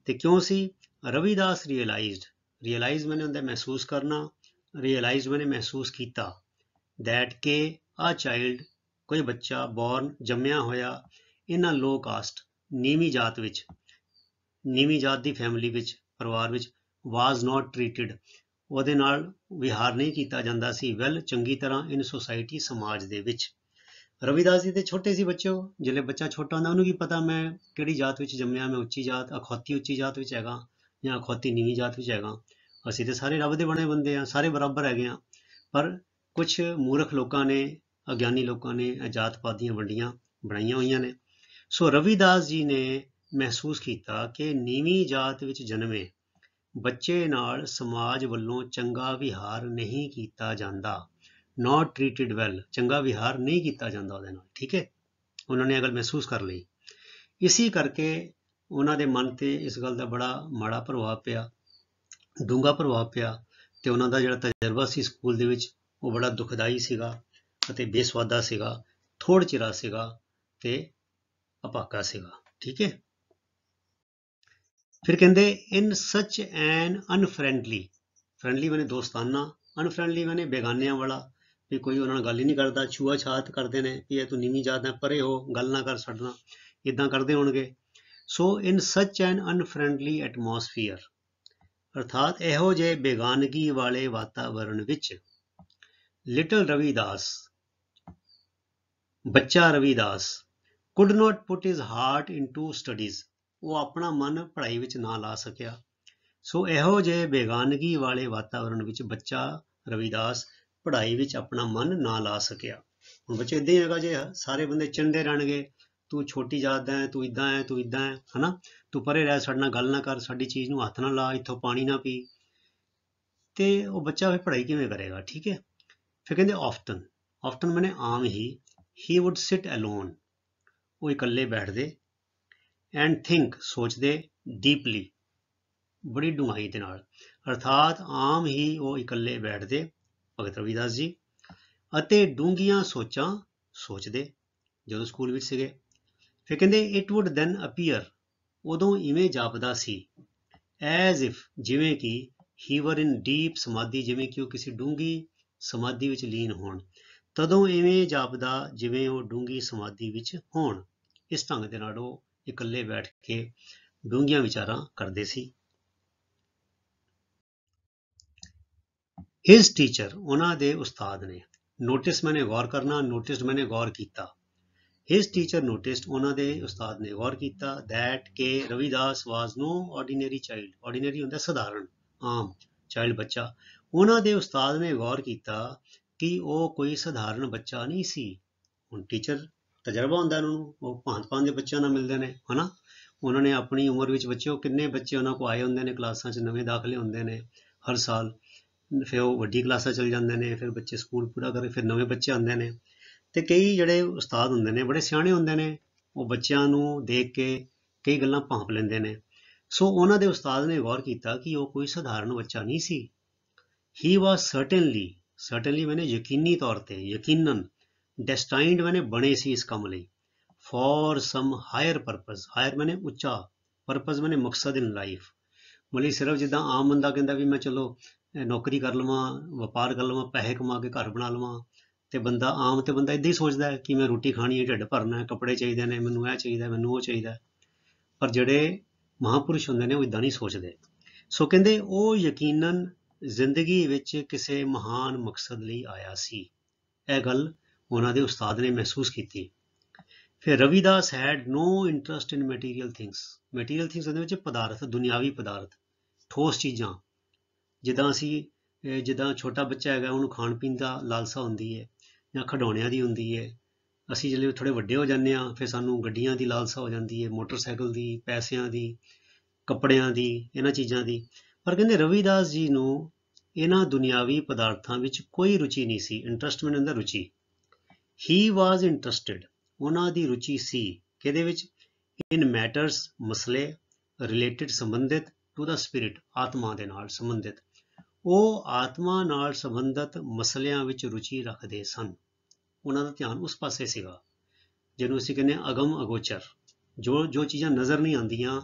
ਤੇ ਕਿਉਂ ਸੀ ਰਵੀਦਾਸ ਰਿਅਲਾਈਜ਼ਡ ਰਿਅਲਾਈਜ਼ ਮੈਨੇ ਹੁੰਦਾ ਮਹਿਸੂਸ ਕਰਨਾ ਰਿਅਲਾਈਜ਼ ਮੈਨੇ ਮਹਿਸੂਸ ਕੀਤਾ ਥੈਟ ਕਿ ਆ ਚਾਈਲਡ ਕੋਈ ਬੱਚਾ ਬੌਰਨ ਜੰਮਿਆ ਹੋਇਆ ਇਹਨਾਂ ਲੋ ਕਾਸਟ ਨੀਵੀਂ ਜਾਤ ਵਿੱਚ ਨੀਵੀਂ ਜਾਤ ਦੀ ਫੈਮਿਲੀ ਵਿੱਚ ਪਰਿਵਾਰ ਵਿੱਚ ਵਾਸ ਨਾਟ ਟ੍ਰੀਟਡ ਉਹਦੇ ਨਾਲ ਵਿਹਾਰ ਨਹੀਂ ਕੀਤਾ ਜਾਂਦਾ ਸੀ ਵੈਲ ਚੰਗੀ ਤਰ੍ਹਾਂ ਇਨ ਸੋਸਾਇਟੀ ਸਮਾਜ ਦੇ ਵਿੱਚ ਰਵਿਦਾਸ ਜੀ ਤੇ ਛੋਟੇ ਸੀ ਬੱਚਿਓ ਜਿਹੜੇ ਬੱਚਾ ਛੋਟਾ ਹੁੰਦਾ ਉਹਨੂੰ ਕੀ ਪਤਾ ਮੈਂ ਕਿਹੜੀ ਜਾਤ ਵਿੱਚ ਜੰਮਿਆ ਮੈਂ ਉੱਚੀ ਜਾਤ ਅਖੌਤੀ ਉੱਚੀ ਜਾਤ ਵਿੱਚ ਹੈਗਾ ਜਾਂ ਅਖੌਤੀ ਨੀਵੀਂ ਜਾਤ ਵਿੱਚ ਹੈਗਾ ਅਸੀਂ ਤੇ ਸਾਰੇ ਰੱਬ ਦੇ ਬਣੇ ਬੰਦੇ ਆ ਸਾਰੇ ਬਰਾਬਰ ਹੈਗੇ ਆ ਪਰ ਕੁਝ ਮੂਰਖ ਲੋਕਾਂ ਨੇ ਅਗਿਆਨੀ ਲੋਕਾਂ ਨੇ ਜਾਤ ਪਾਤ ਵੰਡੀਆਂ ਬਣਾਈਆਂ ਹੋਈਆਂ ਨੇ ਸੋ ਰਵਿਦਾਸ ਜੀ ਨੇ ਮਹਿਸੂਸ ਕੀਤਾ ਕਿ ਨੀਵੀਂ ਜਾਤ ਵਿੱਚ ਜਨਮੇ ਬੱਚੇ ਨਾਲ ਸਮਾਜ ਵੱਲੋਂ ਚੰਗਾ ਵਿਹਾਰ ਨਹੀਂ ਕੀਤਾ ਜਾਂਦਾ ਨਾਟ ਟ੍ਰੀਟਡ ਵੈਲ ਚੰਗਾ ਵਿਹਾਰ ਨਹੀਂ ਕੀਤਾ ਜਾਂਦਾ ਉਹਦੇ ਨਾਲ ਠੀਕ ਹੈ ਉਹਨਾਂ ਨੇ ਇਹ ਗੱਲ ਮਹਿਸੂਸ ਕਰ ਲਈ ਇਸੇ ਕਰਕੇ ਉਹਨਾਂ ਦੇ ਮਨ ਤੇ ਇਸ ਗੱਲ ਦਾ ਬੜਾ ਮਾੜਾ ਪ੍ਰਭਾਵ ਪਿਆ ਡੂੰਗਾ ਪ੍ਰਭਾਵ ਪਿਆ ਤੇ ਉਹਨਾਂ ਦਾ ਜਿਹੜਾ ਤਜਰਬਾ ਸੀ ਸਕੂਲ ਦੇ ਵਿੱਚ ਉਹ ਬੜਾ ਦੁਖਦਾਈ ਸੀਗਾ ਅਤੇ ਬੇਸਵਾਦਾ ਸੀਗਾ ਥੋੜ ਚਿਰਾ ਸੀਗਾ ਤੇ ਅਪਾਕਾ ਸੀਗਾ ਠੀਕ ਹੈ ਫਿਰ ਕਹਿੰਦੇ ਇਨ ਸੱਚ ਐਨ ਅਨਫ੍ਰੈਂਡਲੀ ਫ੍ਰੈਂਡਲੀ ਮੈਨੇ ਦੋਸਤਾਨਾ ਅਨਫ੍ਰੈਂਡਲੀ ਮੈਨੇ ਬੇਗਾਨਿਆਂ ਵਾਲਾ ਕਿ ਕੋਈ ਉਹਨਾਂ ਨਾਲ ਗੱਲ ਹੀ ਨਹੀਂ ਕਰਦਾ ਛੂਆ ਛਾਤ ਕਰਦੇ ਨੇ ਕਿ ਇਹ ਤੂੰ ਨੀਵੀਂ ਜਾਤ ਹੈ ਪਰੇ ਹੋ ਗੱਲ ਨਾ ਕਰ ਛੱਡਣਾ ਇਦਾਂ ਕਰਦੇ ਹੋਣਗੇ ਸੋ ਇਨ ਸੱਚ ਐਨ ਅਨਫ੍ਰੈਂਡਲੀ ਐਟਮੋਸਫੀਅਰ ਅਰਥਾਤ ਇਹੋ ਜੇ ਬੇਗਾਨਗੀ ਵਾਲੇ ਵਾਤਾਵਰਣ ਵਿੱਚ ਲਿਟਲ ਰਵੀਦਾਸ ਬੱਚਾ Ravidas could not put his heart into studies ਉਹ ਆਪਣਾ ਮਨ ਪੜ੍ਹਾਈ ਵਿੱਚ ਨਾ ਲਾ ਸਕਿਆ ਸੋ ਇਹੋ ਜੇ ਬੇਗਾਨਗੀ ਵਾਲੇ ਵਾਤਾਵਰਣ ਵਿੱਚ ਬੱਚਾ ਰਵੀਦਾਸ ਪੜ੍ਹਾਈ ਵਿੱਚ ਆਪਣਾ ਮਨ ਨਾ ਲਾ ਸਕਿਆ ਹੁਣ ਬੱਚੇ ਇਦਾਂ ਹੀ ਹੈਗਾ ਜੇ ਸਾਰੇ ਬੰਦੇ ਚੰਦੇ ਰਹਿਣਗੇ ਤੂੰ ਛੋਟੀ ਜਾਤ ਦਾ ਹੈ ਤੂੰ ਇਦਾਂ ਹੈ ਤੂੰ ਇਦਾਂ ਹੈ ਹਨਾ ਤੂੰ ਪਰੇ ਰਹਿ ਸਾਡੇ ਨਾਲ ਗੱਲ ਨਾ ਕਰ ਸਾਡੀ ਚੀਜ਼ ਨੂੰ ਹੱਥ ਨਾ ਲਾ ਇੱਥੋਂ ਪਾਣੀ ਨਾ ਪੀ ਤੇ ਉਹ ਬੱਚਾ ਫਿਰ ਪੜ੍ਹਾਈ ਕਿਵੇਂ ਕਰੇਗਾ ਠੀਕ ਹੈ ਫਿਰ ਕਹਿੰਦੇ ਆਫਟਨ ਆਫਟਨ ਮੈਨੇ ਆਮ ਹੀ ਹੀ ਊਡ ਸਿਟ ਅਲੋਨ ਉਹ ਇਕੱਲੇ ਬੈਠਦੇ ਐਂਡ ਥਿੰਕ ਸੋਚਦੇ ਡੀਪਲੀ ਬੜੀ ਡੂੰਘਾਈ ਦੇ ਨਾਲ ਅਰਥਾਤ ਆਮ ਹੀ ਉਹ ਇਕੱਲੇ ਬੈਠਦੇ ਭਗਤ ਰਵਿਦਾਸ ਜੀ ਅਤੇ ਡੂੰਗੀਆਂ ਸੋਚਾਂ ਸੋਚਦੇ ਜਦੋਂ ਸਕੂਲ ਵਿੱਚ ਸੀਗੇ ਫਿਰ ਕਹਿੰਦੇ ਇਟ ਊਡ ਦੈਨ ਅਪੀਅਰ ਉਦੋਂ ਇਵੇਂ ਜਾਪਦਾ ਸੀ ਐਜ਼ ਇਫ ਜਿਵੇਂ ਕਿ ਹੀ ਵਰ ਇਨ ਡੀਪ ਸਮਾਧੀ ਜਿਵੇਂ ਕਿ ਉਹ ਕਿਸੇ ਡੂੰਗੀ ਸਮਾਧੀ ਵਿੱਚ ਲੀਨ ਹੋਣ ਤਦੋਂ ਇਵੇਂ ਜਾਪਦਾ ਜਿਵੇਂ ਉਹ ਡੂੰਗੀ ਸਮਾਧੀ ਵਿੱਚ ਹੋਣ ਇਸ ਢੰਗ ਦੇ ਨਾਲ ਉਹ ਇਕੱਲੇ ਬੈਠ ਕੇ ਡੂੰਗੀਆਂ ਵਿਚਾਰਾਂ ਕਰਦੇ ਸੀ ਹਿਸ ਟੀਚਰ ਉਹਨਾਂ ਦੇ ਉਸਤਾਦ ਨੇ ਨੋਟਿਸ ਮੈਨੇ ਗੌਰ ਕਰਨਾ ਨੋਟਿਸ ਮੈਨੇ ਗੌਰ ਕੀਤਾ ਹਿਸ ਟੀਚਰ ਨੋਟਿਸਡ ਉਹਨਾਂ ਦੇ ਉਸਤਾਦ ਨੇ ਗੌਰ ਕੀਤਾ ਥੈਟ ਕਿ Ravidas was no ordinary child ordinary ਹੁੰਦਾ ਸਧਾਰਨ ਆਮ ਚਾਈਲਡ ਬੱਚਾ ਉਹਨਾਂ ਦੇ ਉਸਤਾਦ ਨੇ ਗੌਰ ਕੀਤਾ ਕਿ ਉਹ ਕੋਈ ਸਧਾਰਨ ਬੱਚਾ ਨਹੀਂ ਸੀ ਹੁਣ ਟੀਚਰ ਤਜਰਬਾ ਹੁੰਦਾ ਉਹਨਾਂ ਨੂੰ ਉਹ ਭਾਂਤ-ਭਾਂਤ ਦੇ ਬੱਚਿਆਂ ਨਾਲ ਮਿਲਦੇ ਨੇ ਹਨਾ ਉਹਨਾਂ ਨੇ ਆਪਣੀ ਉਮਰ ਵਿੱਚ ਬੱਚੇ ਉਹ ਕਿੰਨੇ ਬੱਚੇ ਉਹਨਾਂ ਕੋ ਆਏ ਹੁੰਦੇ ਨੇ ਕਲਾਸਾਂ 'ਚ ਨਵੇਂ ਦਾਖਲੇ ਹੁੰਦੇ ਨੇ ਹਰ ਸਾਲ ਫਿਰ ਉਹ ਵੱਡੀ ਕਲਾਸਾਂ ਚਲ ਜਾਂਦੇ ਨੇ ਫਿਰ ਬੱਚੇ ਸਕੂਲ ਪੂਰਾ ਕਰੇ ਫਿਰ ਨਵੇਂ ਬੱਚੇ ਆਉਂਦੇ ਨੇ ਤੇ ਕਈ ਜਿਹੜੇ ਉਸਤਾਦ ਹੁੰਦੇ ਨੇ ਬੜੇ ਸਿਆਣੇ ਹੁੰਦੇ ਨੇ ਉਹ ਬੱਚਿਆਂ ਨੂੰ ਦੇਖ ਕੇ ਕਈ ਗੱਲਾਂ ਭਾਂਪ ਲੈਂਦੇ ਨੇ ਸੋ ਉਹਨਾਂ ਦੇ ਉਸਤਾਦ ਨੇ ਗੌਰ ਕੀਤਾ ਕਿ ਉਹ ਕੋਈ ਸਧਾਰਨ ਬੱਚਾ ਨਹੀਂ ਸੀ ਹੀ ਵਾਸ ਸਰਟਨਲੀ ਸਰਟਨਲੀ ਮੈਨੇ ਯਕੀਨੀ ਤੌਰ ਤੇ ਯਕੀਨਨ ਡੈਸਟਾਈਨਡ ਮੈਨੇ ਬਣੇ ਸੀ ਇਸ ਕੰਮ ਲਈ for some higher purpose higher ਮੈਨੇ ਉੱਚਾ ਪਰਪਸ ਮੈਨੇ ਮਕਸਦ ਇਨ ਲਾਈਫ ਮਲੀ ਸਿਰਫ ਜਿੱਦਾਂ ਆਮ ਬੰਦਾ ਕਹਿੰਦਾ ਵੀ ਮੈਂ ਚਲੋ ਨੌਕਰੀ ਕਰ ਲਵਾਂ ਵਪਾਰ ਕਰ ਲਵਾਂ ਪੈਸੇ ਕਮਾ ਕੇ ਘਰ ਬਣਾ ਲਵਾਂ ਤੇ ਬੰਦਾ ਆਮ ਤੇ ਬੰਦਾ ਇਦਾਂ ਹੀ ਸੋਚਦਾ ਹੈ ਕਿ ਮੈਂ ਰੋਟੀ ਖਾਣੀ ਹੈ ਢਿੱਡ ਭਰਨਾ ਹੈ ਕੱਪੜੇ ਚਾਹੀਦੇ ਨੇ ਮੈਨੂੰ ਇਹ ਚਾਹੀਦਾ ਮੈਨੂੰ ਉਹ ਚਾਹੀਦਾ ਪਰ ਜਿਹੜੇ ਮਹਾਪੁਰਸ਼ ਹੁੰਦੇ ਨੇ ਉਹ ਇਦਾਂ ਨਹੀਂ ਸੋਚਦੇ ਸੋ ਕਹਿੰਦੇ ਉਹ ਯਕੀਨਨ ਜ਼ਿੰਦਗੀ ਵਿੱਚ ਕਿਸੇ ਮਹਾਨ ਮਕਸਦ ਲਈ ਆਇਆ ਸੀ ਇਹ ਗੱਲ ਉਹਨਾਂ ਦੇ ਉਸਤਾਦ ਨੇ ਮਹਿਸੂਸ ਕੀਤੀ ਫਿਰ Ravidas had no interest in material things material things ਦੇ ਵਿੱਚ ਪਦਾਰਥ ਦੁਨਿਆਵੀ ਪਦਾਰਥ ਠੋਸ ਚੀਜ਼ਾਂ ਜਿੱਦਾਂ ਅਸੀਂ ਜਿੱਦਾਂ ਛੋਟਾ ਬੱਚਾ ਹੈਗਾ ਉਹਨੂੰ ਖਾਣ ਪੀਣ ਦਾ ਲਾਲਸਾ ਹੁੰਦੀ ਹੈ ਜਾਂ ਖਡੌਣਿਆਂ ਦੀ ਹੁੰਦੀ ਹੈ ਅਸੀਂ ਜਦੋਂ ਥੋੜੇ ਵੱਡੇ ਹੋ ਜਾਂਦੇ ਹਾਂ ਫਿਰ ਸਾਨੂੰ ਗੱਡੀਆਂ ਦੀ ਲਾਲਸਾ ਹੋ ਜਾਂਦੀ ਹੈ ਮੋਟਰਸਾਈਕਲ ਦੀ ਪੈਸਿਆਂ ਦੀ ਕੱਪੜਿਆਂ ਦੀ ਇਹਨਾਂ ਚੀਜ਼ਾਂ ਦੀ ਪਰ ਕਹਿੰਦੇ ਰਵੀਦਾਸ ਜੀ ਨੂੰ ਇਹਨਾਂ ਦੁਨਿਆਵੀ ਪਦਾਰਥਾਂ ਵਿੱਚ ਕੋਈ ਰੁਚੀ ਨਹੀਂ ਸੀ ਇੰਟਰਸਟਮੈਂਟ ਅੰਦਰ ਰੁਚੀ ਹੀ ਵਾਸ ਇੰਟਰਸਟਿਡ ਉਹਨਾਂ ਦੀ ਰੁਚੀ ਸੀ ਕਿਹਦੇ ਵਿੱਚ ਇਨ ਮੈਟਰਸ ਮਸਲੇ ਰਿਲੇਟਡ ਸੰਬੰਧਿਤ ਟੂ ਦਾ ਸਪਿਰਿਟ ਆਤਮਾ ਦੇ ਨਾਲ ਸੰਬੰਧਿਤ ਉਹ ਆਤਮਾ ਨਾਲ ਸੰਬੰਧਿਤ ਮਸਲਿਆਂ ਵਿੱਚ ਰੁਚੀ ਰੱਖਦੇ ਸਨ ਉਹਨਾਂ ਦਾ ਧਿਆਨ ਉਸ ਪਾਸੇ ਸੀਗਾ ਜਿਹਨੂੰ ਅਸੀਂ ਕਹਿੰਦੇ ਅਗਮ ਅਗੋਚਰ ਜੋ ਜੋ ਚੀਜ਼ਾਂ ਨਜ਼ਰ ਨਹੀਂ ਆਉਂਦੀਆਂ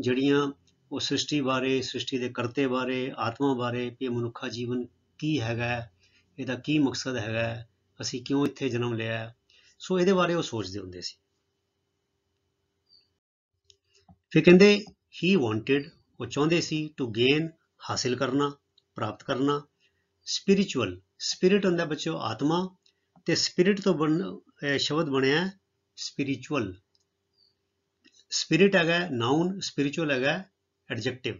ਜਿਹੜੀਆਂ ਉਹ ਸ੍ਰਿਸ਼ਟੀ ਬਾਰੇ ਸ੍ਰਿਸ਼ਟੀ ਦੇ ਕਰਤੇ ਬਾਰੇ ਆਤਮਾ ਬਾਰੇ ਕਿ ਮਨੁੱਖਾ ਜੀਵਨ ਕੀ ਹੈਗਾ ਇਹਦਾ ਕੀ ਮਕਸਦ ਹੈਗਾ ਅਸੀਂ ਕਿਉਂ ਇੱਥੇ ਜਨਮ ਲਿਆ ਸੋ ਇਹਦੇ ਬਾਰੇ ਉਹ ਸੋਚਦੇ ਹੁੰਦੇ ਸੀ ਫਿਰ ਕਹਿੰਦੇ ਹੀ ਵਾਂਟਿਡ ਉਹ ਚਾਹੁੰਦੇ ਸੀ ਟੂ ਗੇਨ ਹਾਸਿਲ ਕਰਨਾ ਪ੍ਰਾਪਤ ਕਰਨਾ ਸਪਿਰਚੁਅਲ ਸਪਿਰਿਟ ਹੁੰਦਾ ਬੱਚਿਓ ਆਤਮਾ ਤੇ ਸਪਿਰਿਟ ਤੋਂ ਬਣ ਸ਼ਬਦ ਬਣਿਆ ਸਪਿਰਚੁਅਲ ਸਪਿਰਿਟ ਹੈਗਾ ਨਾਉਨ ਸਪਿਰਚੁਅਲ ਹੈਗਾ ਐਡਜੈਕਟਿਵ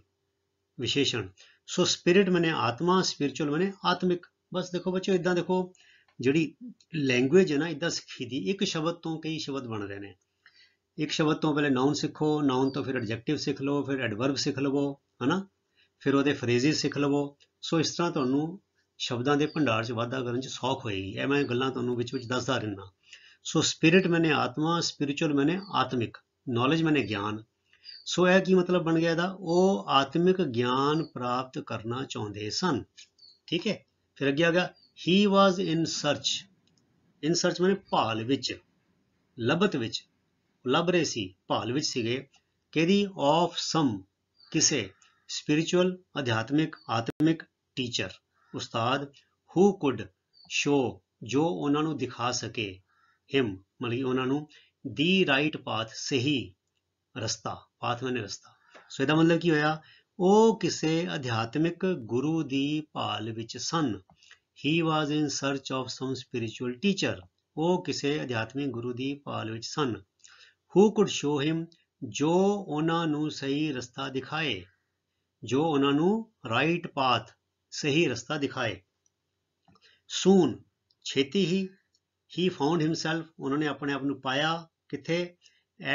ਵਿਸ਼ੇਸ਼ਣ ਸੋ ਸਪਿਰਿਟ ਮਨੇ ਆਤਮਾ ਸਪਿਰਚੁਅਲ ਮਨੇ ਆਤਮਿਕ ਬਸ ਦੇਖੋ ਬੱਚਿਓ ਇਦਾਂ ਦੇਖੋ ਜਿਹੜੀ ਲੈਂਗੁਏਜ ਹੈ ਨਾ ਇਦਾਂ ਸਿੱਖੀ ਦੀ ਇੱਕ ਸ਼ਬਦ ਤੋਂ ਕਈ ਸ਼ਬਦ ਬਣ ਰਹੇ ਨੇ ਇੱਕ ਸ਼ਬਦ ਤੋਂ ਪਹਿਲੇ ਨਾਉਨ ਸਿੱਖੋ ਨਾਉਨ ਤੋਂ ਫਿਰ ਐਡਜੈਕਟਿਵ ਸਿੱਖ ਲਓ ਫਿਰ ਐਡਵਰਬ ਸਿੱਖ ਲਵੋ ਹਨਾ ਫਿਰ ਉਹਦੇ ਫਰੇਜ਼ੀ ਸਿੱਖ ਲਵੋ ਸੋ ਇਸ ਤਰ੍ਹਾਂ ਤੁਹਾਨੂੰ ਸ਼ਬਦਾਂ ਦੇ ਭੰਡਾਰ 'ਚ ਵਾਧਾ ਕਰਨ 'ਚ ਸੌਖ ਹੋਏਗੀ ਇਹ ਮੈਂ ਗੱਲਾਂ ਤੁਹਾਨੂੰ ਵਿੱਚ ਵਿੱਚ ਦੱਸਦਾ ਰਹਿਣਾ ਸੋ ਸਪਿਰਿਟ ਮੈਨੇ ਆਤਮਾ ਸਪਿਰਚੁਅਲ ਮੈਨੇ ਆਤਮਿਕ ਨੌਲੇਜ ਮੈਨੇ ਗਿਆਨ ਸੋ ਇਹ ਕੀ ਮਤਲਬ ਬਣ ਗਿਆ ਇਹਦਾ ਉਹ ਆਤਮਿਕ ਗਿਆਨ ਪ੍ਰਾਪਤ ਕਰਨਾ ਚਾਹੁੰਦੇ ਸਨ ਠੀਕ ਹੈ ਫਿਰ ਅੱਗੇ ਆ ਗਿਆ ਹੀ was in search in search ਮੈਨੇ ਭਾਲ ਵਿੱਚ ਲਬਤ ਵਿੱਚ ਲੱਭ ਰਹੇ ਸੀ ਭਾਲ ਵਿੱਚ ਸੀਗੇ ਕਿਹਦੀ ਆਫ ਸਮ ਕਿਸੇ ਸਪਿਰਚੁਅਲ ਅਧਿਆਤਮਿਕ, ਆਤਮਿਕ ਟੀਚਰ ਉਸਤਾਦ ਹੂ ਕੁਡ ਸ਼ੋ ਜੋ ਉਹਨਾਂ ਨੂੰ ਦਿਖਾ ਸਕੇ ਹਿਮ ਮਤਲਬ ਉਹਨਾਂ ਨੂੰ ਦੀ ਰਾਈਟ ਪਾਥ ਸਹੀ ਰਸਤਾ ਪਾਥ ਮਨੇ ਰਸਤਾ ਸੋ ਇਹਦਾ ਮਤਲਬ ਕੀ ਹੋਇਆ ਉਹ ਕਿਸੇ ਅਧਿਆਤਮਿਕ ਗੁਰੂ ਦੀ ਭਾਲ ਵਿੱਚ ਸਨ he was in search of some spiritual teacher ਉਹ ਕਿਸੇ ਅਧਿਆਤਮਿਕ ਗੁਰੂ ਦੀ ਭਾਲ ਵਿੱਚ ਸਨ ਹੂ ਕੁਡ ਸ਼ੋ ਹਿਮ ਜੋ ਉਹਨਾਂ ਨੂੰ ਸਹੀ ਰਸਤਾ ਦਿਖਾਏ ਜੋ ਉਹਨਾਂ ਨੂੰ ਰਾਈਟ ਪਾਥ ਸਹੀ ਰਸਤਾ ਦਿਖਾਏ ਸੂਨ ਛੇਤੀ ਹੀ ਹੀ ਫਾਊਂਡ ਹਿਮਸੈਲਫ ਉਹਨਾਂ ਨੇ ਆਪਣੇ ਆਪ ਨੂੰ ਪਾਇਆ ਕਿੱਥੇ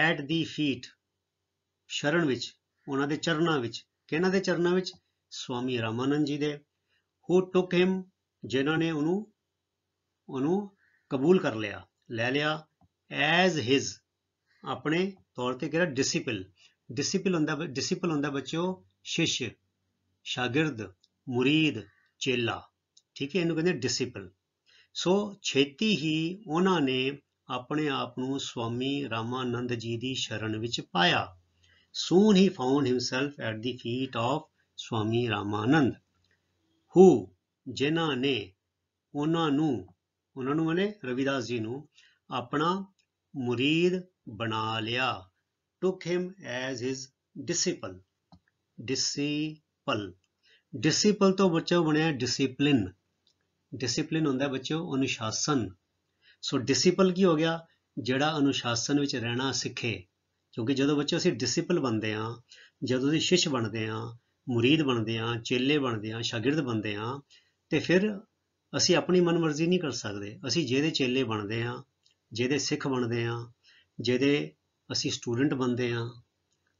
ਐਟ ਦੀ ਫੀਟ ਸ਼ਰਨ ਵਿੱਚ ਉਹਨਾਂ ਦੇ ਚਰਨਾਂ ਵਿੱਚ ਕਿਹਨਾਂ ਦੇ ਚਰਨਾਂ ਵਿੱਚ ਸਵਾਮੀ ਰਾਮਾਨੰਦ ਜੀ ਦੇ ਹੂ ਟੁਕ ਹਿਮ ਜਿਨ੍ਹਾਂ ਨੇ ਉਹਨੂੰ ਉਹਨੂੰ ਕਬੂਲ ਕਰ ਲਿਆ ਲੈ ਲਿਆ ਐਜ਼ ਹਿਜ਼ ਆਪਣੇ ਤੌਰ ਤੇ ਕਿਹੜਾ ਡਿਸਪਲ ਡਿਸਪਲ ਹੁੰਦਾ ਡਿਸਪਲ ਹੁੰਦਾ ਬੱਚਿਓ ਸ਼ਿਸ਼ ਸ਼ਾਗਿਰਦ ਮੁਰੀਦ ਚੇਲਾ ਠੀਕ ਹੈ ਇਹਨੂੰ ਕਹਿੰਦੇ ਡਿਸਪਲ ਸੋ ਛੇਤੀ ਹੀ ਉਹਨਾਂ ਨੇ ਆਪਣੇ ਆਪ ਨੂੰ ਸਵਾਮੀ ਰਾਮਾਨੰਦ ਜੀ ਦੀ ਸ਼ਰਨ ਵਿੱਚ ਪਾਇਆ soon he found himself at the feet of Swami Ramanand who ਜਿਨ੍ਹਾਂ ਨੇ ਉਹਨਾਂ ਨੂੰ ਉਹਨਾਂ ਨੂੰ ਮਨੇ ਰਵਿਦਾਸ ਜੀ ਨੂੰ ਆਪਣਾ ਮੁਰੀਦ ਬਣਾ ਲਿਆ ਟੁਕ ਹਿਮ ਐਜ਼ ਹਿਸ ਡਿਸਿਪਲ ਡਿਸਿਪਲ ਡਿਸਿਪਲ ਤੋਂ ਬੱਚੋ ਬਣਿਆ ਡਿਸਿਪਲਿਨ ਡਿਸਿਪਲਿਨ ਹੁੰਦਾ ਬੱਚੋ ਅਨੁਸ਼ਾਸਨ ਸੋ ਡਿਸਿਪਲ ਕੀ ਹੋ ਗਿਆ ਜਿਹੜਾ ਅਨੁਸ਼ਾਸਨ ਵਿੱਚ ਰਹਿਣਾ ਸਿੱਖੇ ਕਿਉਂਕਿ ਜਦੋਂ ਬੱਚੇ ਅਸੀਂ ਡਿਸਿਪਲ ਬਣਦੇ ਆ ਜਦੋਂ ਅਸੀਂ ਸ਼ਿਸ਼ ਬਣਦੇ ਆ ਮੁਰੀਦ ਬਣਦੇ ਆ ਚੇਲੇ ਬਣਦੇ ਆ ਸ਼ਾਗਿਰਦ ਬਣਦੇ ਆ ਤੇ ਫਿਰ ਅਸੀਂ ਆਪਣੀ ਮਨਮਰਜ਼ੀ ਨਹੀਂ ਕਰ ਸਕਦੇ ਅਸੀਂ ਜਿਹਦੇ ਚੇਲੇ ਬਣਦੇ ਆ ਜਿਹਦੇ ਸਿੱਖ ਬਣਦੇ ਆ ਜਿਹਦੇ ਅਸੀਂ ਸਟੂਡੈਂਟ ਬਣਦੇ ਆ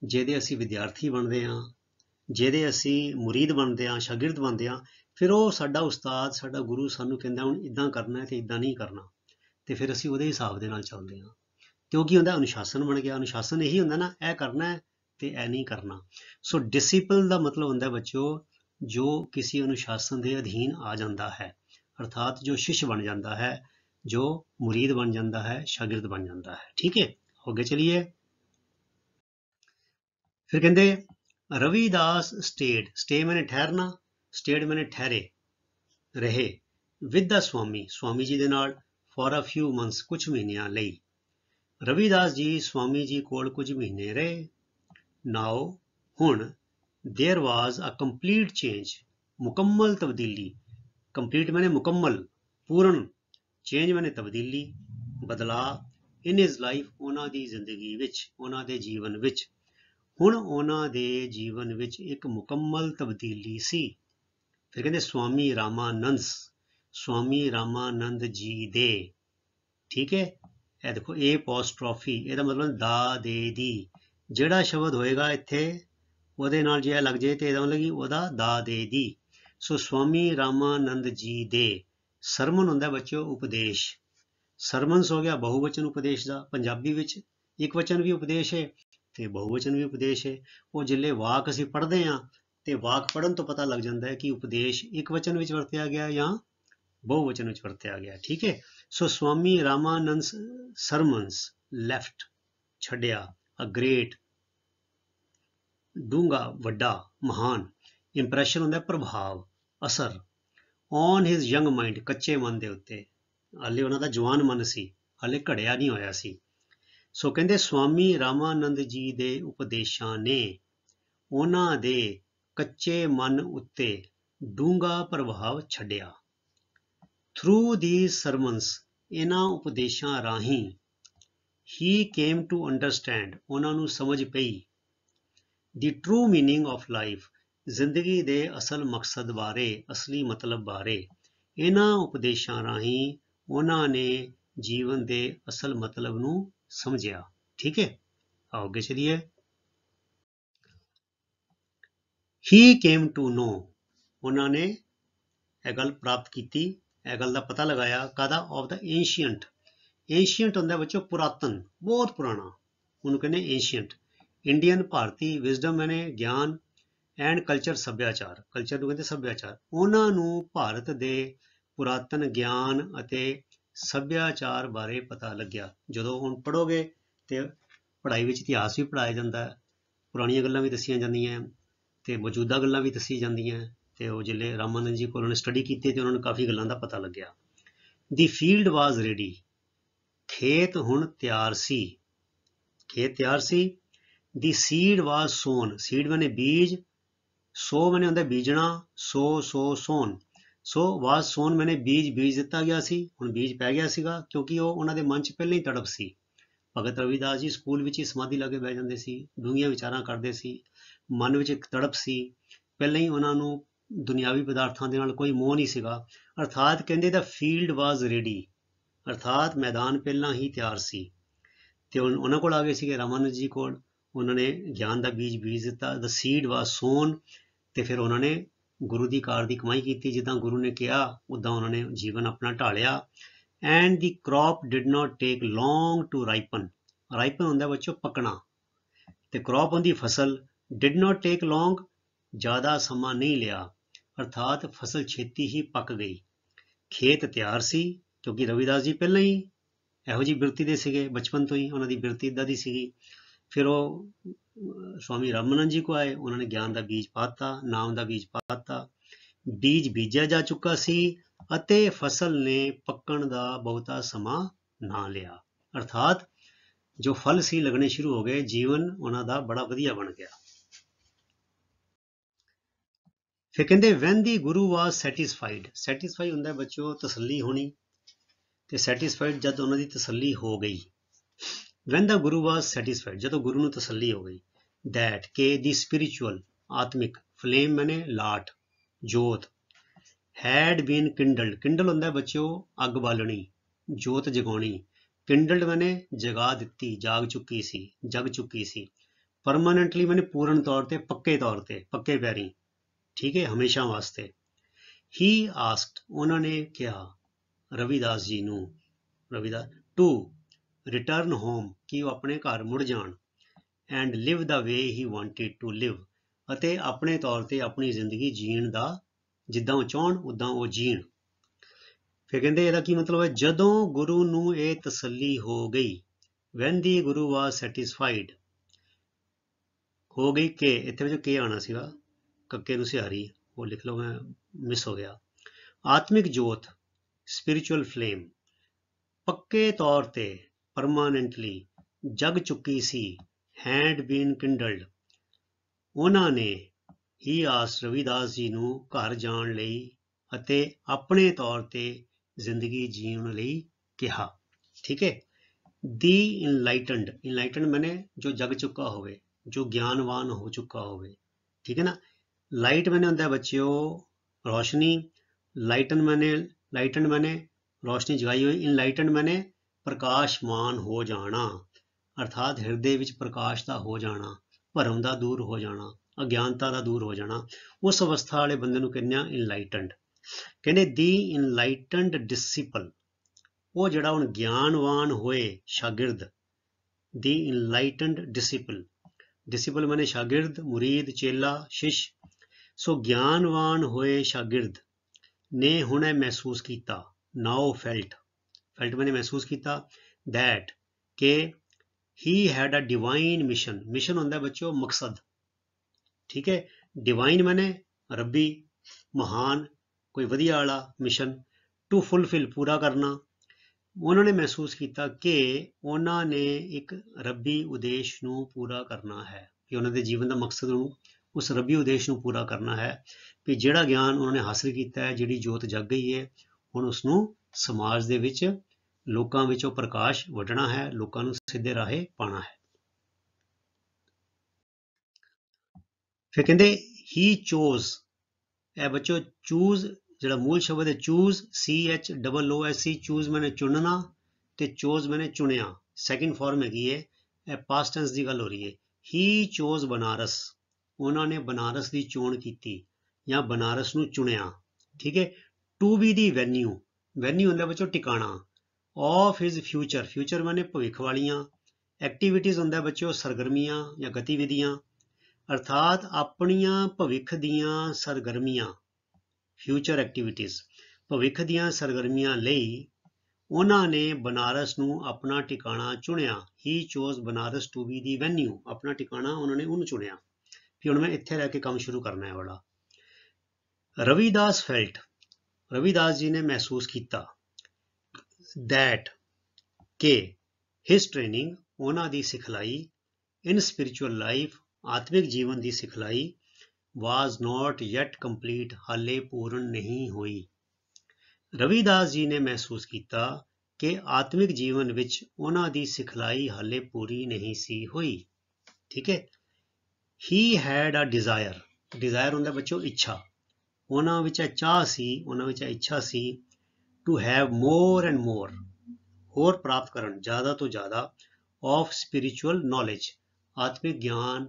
ਜਿਹਦੇ ਅਸੀਂ ਵਿਦਿਆਰਥੀ ਬਣਦੇ ਆ ਜਿਹਦੇ ਅਸੀਂ murid ਬਣਦੇ ਆਂ ਸ਼ਾਗਿਰਦ ਬਣਦੇ ਆਂ ਫਿਰ ਉਹ ਸਾਡਾ ਉਸਤਾਦ ਸਾਡਾ ਗੁਰੂ ਸਾਨੂੰ ਕਹਿੰਦਾ ਹੁਣ ਇਦਾਂ ਕਰਨਾ ਹੈ ਤੇ ਇਦਾਂ ਨਹੀਂ ਕਰਨਾ ਤੇ ਫਿਰ ਅਸੀਂ ਉਹਦੇ ਹਿਸਾਬ ਦੇ ਨਾਲ ਚੱਲਦੇ ਆਂ ਕਿਉਂਕਿ ਹੁੰਦਾ ਅਨੁਸ਼ਾਸਨ ਬਣ ਗਿਆ ਅਨੁਸ਼ਾਸਨ ਇਹੀ ਹੁੰਦਾ ਨਾ ਇਹ ਕਰਨਾ ਹੈ ਤੇ ਇਹ ਨਹੀਂ ਕਰਨਾ ਸੋ ਡਿਸਪਲ ਦਾ ਮਤਲਬ ਹੁੰਦਾ ਬੱਚੋ ਜੋ ਕਿਸੇ ਅਨੁਸ਼ਾਸਨ ਦੇ ਅਧੀਨ ਆ ਜਾਂਦਾ ਹੈ ਅਰਥਾਤ ਜੋ ਸ਼ਿਸ਼ ਬਣ ਜਾਂਦਾ ਹੈ ਜੋ murid ਬਣ ਜਾਂਦਾ ਹੈ ਸ਼ਾਗਿਰਦ ਬਣ ਜਾਂਦਾ ਹੈ ਠੀਕ ਹੈ ਅੱਗੇ ਚਲਿਏ ਫਿਰ ਕਹਿੰਦੇ ਰਵੀਦਾਸ ਸਟੇਡ ਸਟੇ ਮੈਨੇ ਠਹਿਰਨਾ ਸਟੇਡ ਮੈਨੇ ਠਹਿਰੇ ਰਹੇ ਵਿਦ ਦਾ ਸਵਾਮੀ ਸਵਾਮੀ ਜੀ ਦੇ ਨਾਲ ਫॉर ਅ ਫਿਊ ਮੰਥਸ ਕੁਝ ਮਹੀਨਿਆਂ ਲਈ ਰਵੀਦਾਸ ਜੀ ਸਵਾਮੀ ਜੀ ਕੋਲ ਕੁਝ ਮਹੀਨੇ ਰਹੇ ਨਾਓ ਹੁਣ there was a complete change ਮੁਕੰਮਲ ਤਬਦੀਲੀ ਕੰਪਲੀਟ ਮੈਨੇ ਮੁਕੰਮਲ ਪੂਰਨ ਚੇਂਜ ਮੈਨੇ ਤਬਦੀਲੀ ਬਦਲਾ ਇਨ ਹਿਸ ਲਾਈਫ ਉਹਨਾਂ ਦੀ ਜ਼ਿੰਦਗੀ ਵਿੱਚ ਉਹਨਾਂ ਦੇ ਜੀਵਨ ਵਿੱਚ ਹੁਣ ਉਹਨਾਂ ਦੇ ਜੀਵਨ ਵਿੱਚ ਇੱਕ ਮੁਕੰਮਲ ਤਬਦੀਲੀ ਸੀ ਫਿਰ ਕਹਿੰਦੇ ਸਵਾਮੀ ਰਾਮਾਨੰਦ ਸਵਾਮੀ ਰਾਮਾਨੰਦ ਜੀ ਦੇ ਠੀਕ ਹੈ ਇਹ ਦੇਖੋ ਇਹ ਪੋਸਟ੍ਰੋਫੀ ਇਹਦਾ ਮਤਲਬ ਦਾ ਦੇ ਦੀ ਜਿਹੜਾ ਸ਼ਬਦ ਹੋਏਗਾ ਇੱਥੇ ਉਹਦੇ ਨਾਲ ਜੇ ਲੱਗ ਜੇ ਤੇ ਇਹਦਾ ਮਤਲਬ ਕੀ ਉਹਦਾ ਦਾ ਦੇ ਦੀ ਸੋ ਸਵਾਮੀ ਰਾਮਾਨੰਦ ਜੀ ਦੇ ਸਰਮਨ ਹੁੰਦਾ ਬੱਚਿਓ ਉਪਦੇਸ਼ ਸਰਮਨਸ ਹੋ ਗਿਆ ਬਹੁਵਚਨ ਉਪਦੇਸ਼ ਦਾ ਪੰਜਾਬੀ ਵਿੱਚ ਇੱਕ ਵਚਨ ਵੀ ਉਪਦੇਸ਼ ਹੈ ਤੇ ਬਹੁਵਚਨ ਵੀ ਉਪਦੇਸ਼ ਹੈ ਉਹ ਜਿੱਲੇ ਵਾਕ ਅਸੀਂ ਪੜ੍ਹਦੇ ਆਂ ਤੇ ਵਾਕ ਪੜਨ ਤੋਂ ਪਤਾ ਲੱਗ ਜਾਂਦਾ ਹੈ ਕਿ ਉਪਦੇਸ਼ ਇੱਕ ਵਚਨ ਵਿੱਚ ਵਰਤਿਆ ਗਿਆ ਜਾਂ ਬਹੁਵਚਨ ਵਿੱਚ ਵਰਤਿਆ ਗਿਆ ਠੀਕ ਹੈ so Swami Ramanand sermons left ਛੱਡਿਆ ਅ ਗ੍ਰੇਟ ਡੂੰਗਾ ਵੱਡਾ ਮਹਾਨ ਇੰਪ੍ਰੈਸ਼ਨ ਹੁੰਦਾ ਪ੍ਰਭਾਵ ਅਸਰ ਔਨ ਹਿਸ ਯੰਗ ਮਾਈਂਡ ਕੱਚੇ ਮਨ ਦੇ ਉੱਤੇ ਹਾਲੇ ਉਹਨਾਂ ਦਾ ਜਵਾਨ ਮਨ ਸੀ ਹਾਲੇ ਘੜਿਆ ਨਹੀਂ ਹੋਇਆ ਸੀ ਸੋ ਕਹਿੰਦੇ ਸਵਾਮੀ ਰਾਮਾਨੰਦ ਜੀ ਦੇ ਉਪਦੇਸ਼ਾਂ ਨੇ ਉਹਨਾਂ ਦੇ ਕੱਚੇ ਮਨ ਉੱਤੇ ਡੂੰਘਾ ਪ੍ਰਭਾਵ ਛੱਡਿਆ ਥਰੂ ਦੀ ਸਰਮਨਸ ਇਹਨਾਂ ਉਪਦੇਸ਼ਾਂ ਰਾਹੀਂ ਹੀ ਕੇਮ ਟੂ ਅੰਡਰਸਟੈਂਡ ਉਹਨਾਂ ਨੂੰ ਸਮਝ ਪਈ the true meaning of life ਜ਼ਿੰਦਗੀ ਦੇ ਅਸਲ ਮਕਸਦ ਬਾਰੇ ਅਸਲੀ ਮਤਲਬ ਬਾਰੇ ਇਹਨਾਂ ਉਪਦੇਸ਼ਾਂ ਰਾਹੀਂ ਉਹਨਾਂ ਨੇ ਜੀਵਨ ਦੇ ਅਸਲ ਮਤਲਬ ਨੂੰ ਸਮਝਿਆ ਠੀਕ ਹੈ ਆਓ ਅੱਗੇ ਚਲੀਏ ਹੀ ਕੇਮ ਟੂ ਨੋ ਉਹਨਾਂ ਨੇ ਇਹ ਗੱਲ ਪ੍ਰਾਪਤ ਕੀਤੀ ਇਹ ਗੱਲ ਦਾ ਪਤਾ ਲਗਾਇਆ ਕਾਦਾ ਆਫ ਦਾ ਐਂਸ਼ੀਅੰਟ ਐਂਸ਼ੀਅੰਟ ਹੁੰਦਾ ਬੱਚੋ ਪੁਰਾਤਨ ਬਹੁਤ ਪੁਰਾਣਾ ਉਹਨੂੰ ਕਹਿੰਦੇ ਐਂਸ਼ੀਅੰਟ ਇੰਡੀਅਨ ਭਾਰਤੀ ਵਿਜ਼ਡਮ ਨੇ ਗਿਆਨ ਐਂਡ ਕਲਚਰ ਸੱਭਿਆਚਾਰ ਕਲਚਰ ਨੂੰ ਕਹਿੰਦੇ ਸੱਭਿਆਚਾਰ ਉਹਨਾਂ ਨੂੰ ਭਾਰਤ ਦੇ ਪੁਰਾਤਨ ਗਿਆਨ ਅਤੇ ਸੱਭਿਆਚਾਰ ਬਾਰੇ ਪਤਾ ਲੱਗਿਆ ਜਦੋਂ ਹੁਣ ਪੜੋਗੇ ਤੇ ਪੜਾਈ ਵਿੱਚ ਇਤਿਹਾਸ ਵੀ ਪੜਾਇਆ ਜਾਂਦਾ ਹੈ ਪੁਰਾਣੀਆਂ ਗੱਲਾਂ ਵੀ ਦੱਸੀਆਂ ਜਾਂਦੀਆਂ ਤੇ ਮੌਜੂਦਾ ਗੱਲਾਂ ਵੀ ਦੱਸੀ ਜਾਂਦੀਆਂ ਤੇ ਉਹ ਜਿਹੜੇ ਰਾਮਨੰਦ ਜੀ ਕੋਲ ਨੇ ਸਟੱਡੀ ਕੀਤੀ ਤੇ ਉਹਨਾਂ ਨੂੰ ਕਾਫੀ ਗੱਲਾਂ ਦਾ ਪਤਾ ਲੱਗਿਆ ਦੀ ਫੀਲਡ ਵਾਸ ਰੈਡੀ ਖੇਤ ਹੁਣ ਤਿਆਰ ਸੀ ਖੇਤ ਤਿਆਰ ਸੀ ਦੀ ਸੀਡ ਵਾਸ ਸੋਨ ਸੀਡ ਬਣੇ ਬੀਜ ਸੋ ਬਣੇ ਹੁੰਦਾ ਬੀਜਣਾ ਸੋ ਸੋ ਸੋਨ ਸੋ ਵਾਸ ਸੋਨ ਮੈਨੇ ਬੀਜ ਬੀਜ ਦਿੱਤਾ ਗਿਆ ਸੀ ਹੁਣ ਬੀਜ ਪੈ ਗਿਆ ਸੀਗਾ ਕਿਉਂਕਿ ਉਹ ਉਹਨਾਂ ਦੇ ਮਨ 'ਚ ਪਹਿਲਾਂ ਹੀ ਤੜਪ ਸੀ ਭਗਤ ਰਵਿਦਾਸ ਜੀ ਸਕੂਲ ਵਿੱਚ ਹੀ ਸਮਾਧੀ ਲਾ ਕੇ ਬਹਿ ਜਾਂਦੇ ਸੀ ਦੁਨੀਆ ਵਿਚਾਰਾਂ ਕਰਦੇ ਸੀ ਮਨ ਵਿੱਚ ਇੱਕ ਤੜਪ ਸੀ ਪਹਿਲਾਂ ਹੀ ਉਹਨਾਂ ਨੂੰ ਦੁਨਿਆਵੀ ਪਦਾਰਥਾਂ ਦੇ ਨਾਲ ਕੋਈ ਮੋਹ ਨਹੀਂ ਸੀਗਾ ਅਰਥਾਤ ਕਹਿੰਦੇ ਦਾ ਫੀਲਡ ਵਾਸ ਰੈਡੀ ਅਰਥਾਤ ਮੈਦਾਨ ਪਹਿਲਾਂ ਹੀ ਤਿਆਰ ਸੀ ਤੇ ਉਹਨਾਂ ਕੋਲ ਆ ਗਏ ਸੀਗੇ ਰਾਮਾਨੁਜ ਜੀ ਕੋਲ ਉਹਨਾਂ ਨੇ ਗਿਆਨ ਦਾ ਬੀਜ ਬੀਜ ਦਿੱਤਾ ਦਾ ਸੀਡ ਵਾਸ ਸੋਨ ਤੇ ਫਿਰ ਉਹਨਾਂ ਨੇ ਗੁਰੂ ਦੀ ਕਾਰ ਦੀ ਕਮਾਈ ਕੀਤੀ ਜਿੱਦਾਂ ਗੁਰੂ ਨੇ ਕਿਹਾ ਉਦਾਂ ਉਹਨਾਂ ਨੇ ਜੀਵਨ ਆਪਣਾ ਢਾਲਿਆ and the crop did not take long to ripen ripen ਹੁੰਦਾ ਬੱਚੋ ਪਕਣਾ ਤੇ ਕ੍ਰੌਪ ਹੁੰਦੀ ਫਸਲ ਡਿਡ ਨਾਟ ਟੇਕ ਲੌਂਗ ਜ਼ਿਆਦਾ ਸਮਾਂ ਨਹੀਂ ਲਿਆ ਅਰਥਾਤ ਫਸਲ ਛੇਤੀ ਹੀ ਪੱਕ ਗਈ ਖੇਤ ਤਿਆਰ ਸੀ ਕਿਉਂਕਿ ਰਵਿਦਾਸ ਜੀ ਪਹਿਲਾਂ ਹੀ ਇਹੋ ਜੀ ਬਿਰਤੀ ਦੇ ਸੀਗੇ ਬਚਪਨ ਤੋਂ ਹੀ ਉਹਨਾਂ ਦੀ ਬਿਰਤੀ ਇਦਾਂ ਦੀ ਸੀਗੀ ਫਿਰ ਉਹ ਸਵਾਮੀ ਰਾਮਨੰਦ ਜੀ ਕੋ ਆਏ ਉਹਨਾਂ ਨੇ ਗਿਆਨ ਦਾ ਬੀਜ ਪਾਤਾ ਨਾਮ ਦਾ ਬੀਜ ਪਾਤਾ ਬੀਜ ਬੀਜਿਆ ਜਾ ਚੁੱਕਾ ਸੀ ਅਤੇ ਫਸਲ ਨੇ ਪੱਕਣ ਦਾ ਬਹੁਤਾ ਸਮਾਂ ਨਾ ਲਿਆ ਅਰਥਾਤ ਜੋ ਫਲ ਸੀ ਲੱਗਣੇ ਸ਼ੁਰੂ ਹੋ ਗਏ ਜੀਵਨ ਉਹਨਾਂ ਦਾ ਬੜਾ ਵਧੀਆ ਬਣ ਗਿਆ ਫਿਰ ਕਹਿੰਦੇ when the Guru was satisfied satisfy ਹੁੰਦਾ ਹੈ ਬੱਚੋ ਤਸੱਲੀ ਹੋਣੀ ਤੇ ਸੈਟੀਸਫਾਈਡ ਜਦ ਉਹਨਾਂ ਦੀ ਤਸੱਲੀ ਹੋ ਗਈ when the guru was satisfied ਜਦੋਂ ਗੁਰੂ ਨੂੰ ਤਸੱਲੀ ਹੋ ਗਈ that ਕੇ the spiritual ਆਤਮਿਕ ਫਲੇਮ ਮਨੇ ਲਾਟ ਜੋਤ ਹੈਡ ਬੀਨ ਕਿੰਡਲਡ ਕਿੰਡਲ ਹੁੰਦਾ ਬੱਚਿਓ ਅੱਗ ਬਾਲਣੀ ਜੋਤ ਜਗਾਉਣੀ ਕਿੰਡਲਡ ਮਨੇ ਜਗਾ ਦਿੱਤੀ ਜਾਗ ਚੁੱਕੀ ਸੀ ਜਗ ਚੁੱਕੀ ਸੀ ਪਰਮਨੈਂਟਲੀ ਮਨੇ ਪੂਰਨ ਤੌਰ ਤੇ ਪੱਕੇ ਤੌਰ ਤੇ ਪੱਕੇ ਪੈਰੀ ਠੀਕ ਹੈ ਹਮੇਸ਼ਾ ਵਾਸਤੇ ਹੀ ਆਸਕਡ ਉਹਨਾਂ ਨੇ ਕਿਹਾ ਰਵਿਦਾਸ ਜੀ ਨੂੰ ਰਵਿਦਾਸ ਟੂ ਰਿਟਰਨ ਹੋਮ ਕਿ ਉਹ ਆਪਣੇ ਘਰ ਮੁੜ ਜਾਣ and live the way he wanted to live ਅਤੇ ਆਪਣੇ ਤੌਰ ਤੇ ਆਪਣੀ ਜ਼ਿੰਦਗੀ ਜੀਣ ਦਾ ਜਿੱਦਾਂ ਉਹ ਚਾਹਣ ਉਦਾਂ ਉਹ ਜੀਣ ਫਿਰ ਕਹਿੰਦੇ ਇਹਦਾ ਕੀ ਮਤਲਬ ਹੈ ਜਦੋਂ ਗੁਰੂ ਨੂੰ ਇਹ ਤਸੱਲੀ ਹੋ ਗਈ van the Guru was satisfied ਹੋ ਗਈ ਕਿ ਇੱਥੇ ਵਿੱਚ ਕੀ ਆਣਾ ਸੀਗਾ ਕੱਕੇ ਨੂੰ ਸਿਹਾਰੀ ਉਹ ਲਿਖ ਲਓ ਮੈਂ ਮਿਸ ਹੋ ਗਿਆ ਆਤਮਿਕ ਜੋਤ ਸਪਿਰਚੁਅਲ ਫਲੇਮ ਪੱਕੇ ਤੌਰ ਤੇ ਪਰਮਾਨੈਂਟਲੀ ਜਗ ਚੁੱਕੀ ਸੀ ਹੈਂਡ ਬੀਨ ਕਿੰਡਲਡ ਉਹਨਾਂ ਨੇ ਹੀ ਆਸ ਰਵਿਦਾਸ ਜੀ ਨੂੰ ਘਰ ਜਾਣ ਲਈ ਅਤੇ ਆਪਣੇ ਤੌਰ ਤੇ ਜ਼ਿੰਦਗੀ ਜੀਣ ਲਈ ਕਿਹਾ ਠੀਕ ਹੈ ਦੀ ਇਨਲਾਈਟਨਡ ਇਨਲਾਈਟਨਡ ਮੈਨੇ ਜੋ ਜਗ ਚੁੱਕਾ ਹੋਵੇ ਜੋ ਗਿਆਨਵਾਨ ਹੋ ਚੁੱਕਾ ਹੋਵੇ ਠੀਕ ਹੈ ਨਾ ਲਾਈਟ ਮੈਨੇ ਹੁੰਦਾ ਬੱਚਿਓ ਰੋਸ਼ਨੀ ਲਾਈਟਨ ਮੈਨੇ ਲਾਈਟਨ ਮੈਨੇ ਰੋਸ਼ਨੀ ਜਗਾਈ ਹੋਈ ਇਨਲਾਈਟਨਡ ਮੈਨੇ ਪ੍ਰਕਾਸ਼ਮਾਨ ਹੋ ਜਾਣਾ ਅਰਥਾਤ ਹਿਰਦੇ ਵਿੱਚ ਪ੍ਰਕਾਸ਼ ਦਾ ਹੋ ਜਾਣਾ ਭਰਮ ਦਾ ਦੂਰ ਹੋ ਜਾਣਾ ਅਗਿਆਨਤਾ ਦਾ ਦੂਰ ਹੋ ਜਾਣਾ ਉਸ ਅਵਸਥਾ ਵਾਲੇ ਬੰਦੇ ਨੂੰ ਕਹਿੰਦੇ ਆ ਇਨਲਾਈਟਨਡ ਕਹਿੰਦੇ ਦੀ ਇਨਲਾਈਟਨਡ ਡਿਸਪਲ ਉਹ ਜਿਹੜਾ ਹੁਣ ਗਿਆਨਵਾਨ ਹੋਏ ਸ਼ਾਗਿਰਦ ਦੀ ਇਨਲਾਈਟਨਡ ਡਿਸਪਲ ਡਿਸਪਲ ਮਨੇ ਸ਼ਾਗਿਰਦ ਮੁਰੀਦ ਚੇਲਾ ਸ਼ਿਸ਼ ਸੋ ਗਿਆਨਵਾਨ ਹੋਏ ਸ਼ਾਗਿਰਦ ਨੇ ਹੁਣੇ ਮਹਿਸੂਸ ਕੀਤਾ ਨਾਓ ਫੈਲਟ ਫੈਲਟਮੈਨ ਨੇ ਮਹਿਸੂਸ ਕੀਤਾ ਥੈਟ ਕਿ he had a divine mission mission ਹੁੰਦਾ ਬੱਚੋ ਮਕਸਦ ਠੀਕ ਹੈ ਡਿਵਾਈਨ ਮਨੇ ਰੱਬੀ ਮਹਾਨ ਕੋਈ ਵਧੀਆ ਵਾਲਾ ਮਿਸ਼ਨ ਟੂ ਫੁੱਲਫਿਲ ਪੂਰਾ ਕਰਨਾ ਉਹਨਾਂ ਨੇ ਮਹਿਸੂਸ ਕੀਤਾ ਕਿ ਉਹਨਾਂ ਨੇ ਇੱਕ ਰੱਬੀ ਉਦੇਸ਼ ਨੂੰ ਪੂਰਾ ਕਰਨਾ ਹੈ ਕਿ ਉਹਨਾਂ ਦੇ ਜੀਵਨ ਦਾ ਮਕਸਦ ਨੂੰ ਉਸ ਰੱਬੀ ਉਦੇਸ਼ ਨੂੰ ਪੂਰਾ ਕਰਨਾ ਹੈ ਕਿ ਜਿਹੜਾ ਗਿਆਨ ਉਹਨਾਂ ਨੇ ਹਾਸਲ ਕੀਤਾ ਹੈ ਜਿਹੜੀ ਜੋਤ ਜਗ ਗਈ ਹੈ ਹੁਣ ਉਸ ਨੂੰ ਸਮਾਜ ਦੇ ਵਿੱਚ ਲੋਕਾਂ ਵਿੱਚੋਂ ਪ੍ਰਕਾਸ਼ ਵਧਣਾ ਹੈ ਲੋਕਾਂ ਨੂੰ ਸਿੱਧੇ ਰਾਹੇ ਪਾਣਾ ਹੈ ਫਿਰ ਕਹਿੰਦੇ ਹੀ ਚੋਸ ਇਹ ਬੱਚੋ ਚੂਜ਼ ਜਿਹੜਾ ਮੂਲ ਸ਼ਬਦ ਹੈ choose C H double O S C choose ਮੈਨੇ ਚੁਣਨਾ ਤੇ ਚੋਜ਼ ਮੈਨੇ ਚੁਣਿਆ ਸੈਕਿੰਡ ਫਾਰਮ ਹੈਗੀ ਹੈ ਇਹ ਪਾਸਟ ਟੈਂਸ ਦੀ ਗੱਲ ਹੋ ਰਹੀ ਹੈ ਹੀ ਚੋਜ਼ ਬਨਾਰਸ ਉਹਨਾਂ ਨੇ ਬਨਾਰਸ ਦੀ ਚੋਣ ਕੀਤੀ ਜਾਂ ਬਨਾਰਸ ਨੂੰ ਚੁਣਿਆ ਠੀਕ ਹੈ to be the venue venue ਹੁੰਦਾ ਬੱਚੋ ਟਿਕਾਣਾ ਆਫ ਹਿਸ ਫਿਊਚਰ ਫਿਊਚਰ ਮਨੇ ਭਵਿੱਖ ਵਾਲੀਆਂ ਐਕਟੀਵਿਟੀਜ਼ ਹੁੰਦਾ ਬੱਚਿਓ ਸਰਗਰਮੀਆਂ ਜਾਂ ਗਤੀਵਿਧੀਆਂ ਅਰਥਾਤ ਆਪਣੀਆਂ ਭਵਿੱਖ ਦੀਆਂ ਸਰਗਰਮੀਆਂ ਫਿਊਚਰ ਐਕਟੀਵਿਟੀਜ਼ ਭਵਿੱਖ ਦੀਆਂ ਸਰਗਰਮੀਆਂ ਲਈ ਉਹਨਾਂ ਨੇ ਬਨਾਰਸ ਨੂੰ ਆਪਣਾ ਟਿਕਾਣਾ ਚੁਣਿਆ he chose Banaras to be the venue ਆਪਣਾ ਟਿਕਾਣਾ ਉਹਨਾਂ ਨੇ ਉਹਨੂੰ ਚੁਣਿਆ ਕਿ ਹੁਣ ਮੈਂ ਇੱਥੇ ਰਹਿ ਕੇ ਕੰਮ ਸ਼ੁਰੂ ਕਰਨਾ ਹੈ ਵਾਲਾ ਰਵੀਦਾਸ ਫੈਲਟ ਰਵਿਦਾਸ ਜੀ ਨੇ ਮਹਿਸੂਸ ਕੀਤਾ ਥੈਟ ਕਿ ਹਿਸ ਟ੍ਰੇਨਿੰਗ ਉਹਨਾਂ ਦੀ ਸਿਖਲਾਈ ਇਨ ਸਪਿਰਚੁਅਲ ਲਾਈਫ ਆਤਮਿਕ ਜੀਵਨ ਦੀ ਸਿਖਲਾਈ ਵਾਸ ਨਾਟ yet ਕੰਪਲੀਟ ਹਾਲੇ ਪੂਰਨ ਨਹੀਂ ਹੋਈ ਰਵਿਦਾਸ ਜੀ ਨੇ ਮਹਿਸੂਸ ਕੀਤਾ ਕਿ ਆਤਮਿਕ ਜੀਵਨ ਵਿੱਚ ਉਹਨਾਂ ਦੀ ਸਿਖਲਾਈ ਹਾਲੇ ਪੂਰੀ ਨਹੀਂ ਸੀ ਹੋਈ ਠੀਕ ਹੈ he had a desire desire ਹੁੰਦਾ ਬੱਚੋ ਇੱਛਾ ਉਹਨਾਂ ਵਿੱਚ ਚਾਹ ਸੀ ਉਹਨਾਂ ਵਿੱਚ ਇੱਛਾ ਸੀ to have more and more ਹੋਰ ਪ੍ਰਾਪਤ ਕਰਨ ਜ਼ਿਆਦਾ ਤੋਂ ਜ਼ਿਆਦਾ ਆਫ ਸਪਿਰਚੁਅਲ ਨੋਲੇਜ ਆਤਮਿਕ ਗਿਆਨ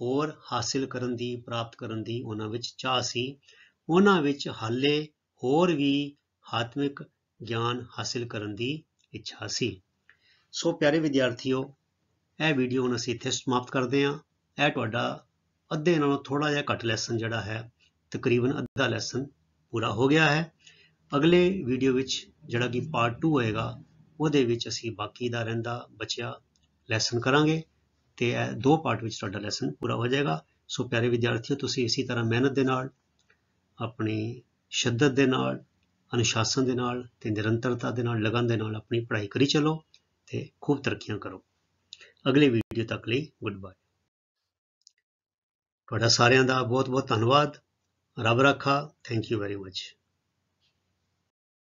ਹੋਰ ਹਾਸਿਲ ਕਰਨ ਦੀ ਪ੍ਰਾਪਤ ਕਰਨ ਦੀ ਉਹਨਾਂ ਵਿੱਚ ਚਾਹ ਸੀ ਉਹਨਾਂ ਵਿੱਚ ਹਾਲੇ ਹੋਰ ਵੀ ਆਤਮਿਕ ਗਿਆਨ ਹਾਸਿਲ ਕਰਨ ਦੀ ਇੱਛਾ ਸੀ ਸੋ ਪਿਆਰੇ ਵਿਦਿਆਰਥੀਓ ਇਹ ਵੀਡੀਓ ਨੂੰ ਅਸੀਂ ਇੱਥੇ ਸਮਾਪਤ ਕਰਦੇ ਹਾਂ ਇਹ ਤੁਹਾਡਾ ਅੱਧੇ ਨਾਲੋਂ ਥੋੜਾ ਜਿਹਾ ਘੱਟ ਲੈਸਨ ਜਿਹੜਾ ਹੈ ਤਕਰੀਬਨ ਅੱਧਾ ਲੈਸਨ ਪੂਰਾ ਹੋ ਗਿਆ ਹੈ ਅਗਲੇ ਵੀਡੀਓ ਵਿੱਚ ਜਿਹੜਾ ਕਿ ਪਾਰਟ 2 ਹੋਏਗਾ ਉਹਦੇ ਵਿੱਚ ਅਸੀਂ ਬਾਕੀ ਦਾ ਰਹਿੰਦਾ ਬਚਿਆ ਲੈਸਨ ਕਰਾਂਗੇ ਤੇ ਇਹ ਦੋ ਪਾਰਟ ਵਿੱਚ ਤੁਹਾਡਾ ਲੈਸਨ ਪੂਰਾ ਹੋ ਜਾਏਗਾ ਸੋ ਪਿਆਰੇ ਵਿਦਿਆਰਥੀਓ ਤੁਸੀਂ ਇਸੇ ਤਰ੍ਹਾਂ ਮਿਹਨਤ ਦੇ ਨਾਲ ਆਪਣੀ ਸ਼ਿੱਦਤ ਦੇ ਨਾਲ ਅਨੁਸ਼ਾਸਨ ਦੇ ਨਾਲ ਤੇ ਨਿਰੰਤਰਤਾ ਦੇ ਨਾਲ ਲਗਨ ਦੇ ਨਾਲ ਆਪਣੀ ਪੜ੍ਹਾਈ ਕਰੀ ਚੱਲੋ ਤੇ ਖੂਬ ਤਰੱਕੀਆਂ ਕਰੋ ਅਗਲੇ ਵੀਡੀਓ ਤੱਕ ਲਈ ਗੁੱਡ ਬਾਏ ਤੁਹਾਡਾ ਸਾਰਿਆਂ ਦਾ ਬਹੁਤ ਬਹੁਤ ਧੰਨਵਾਦ Rav thank you very much.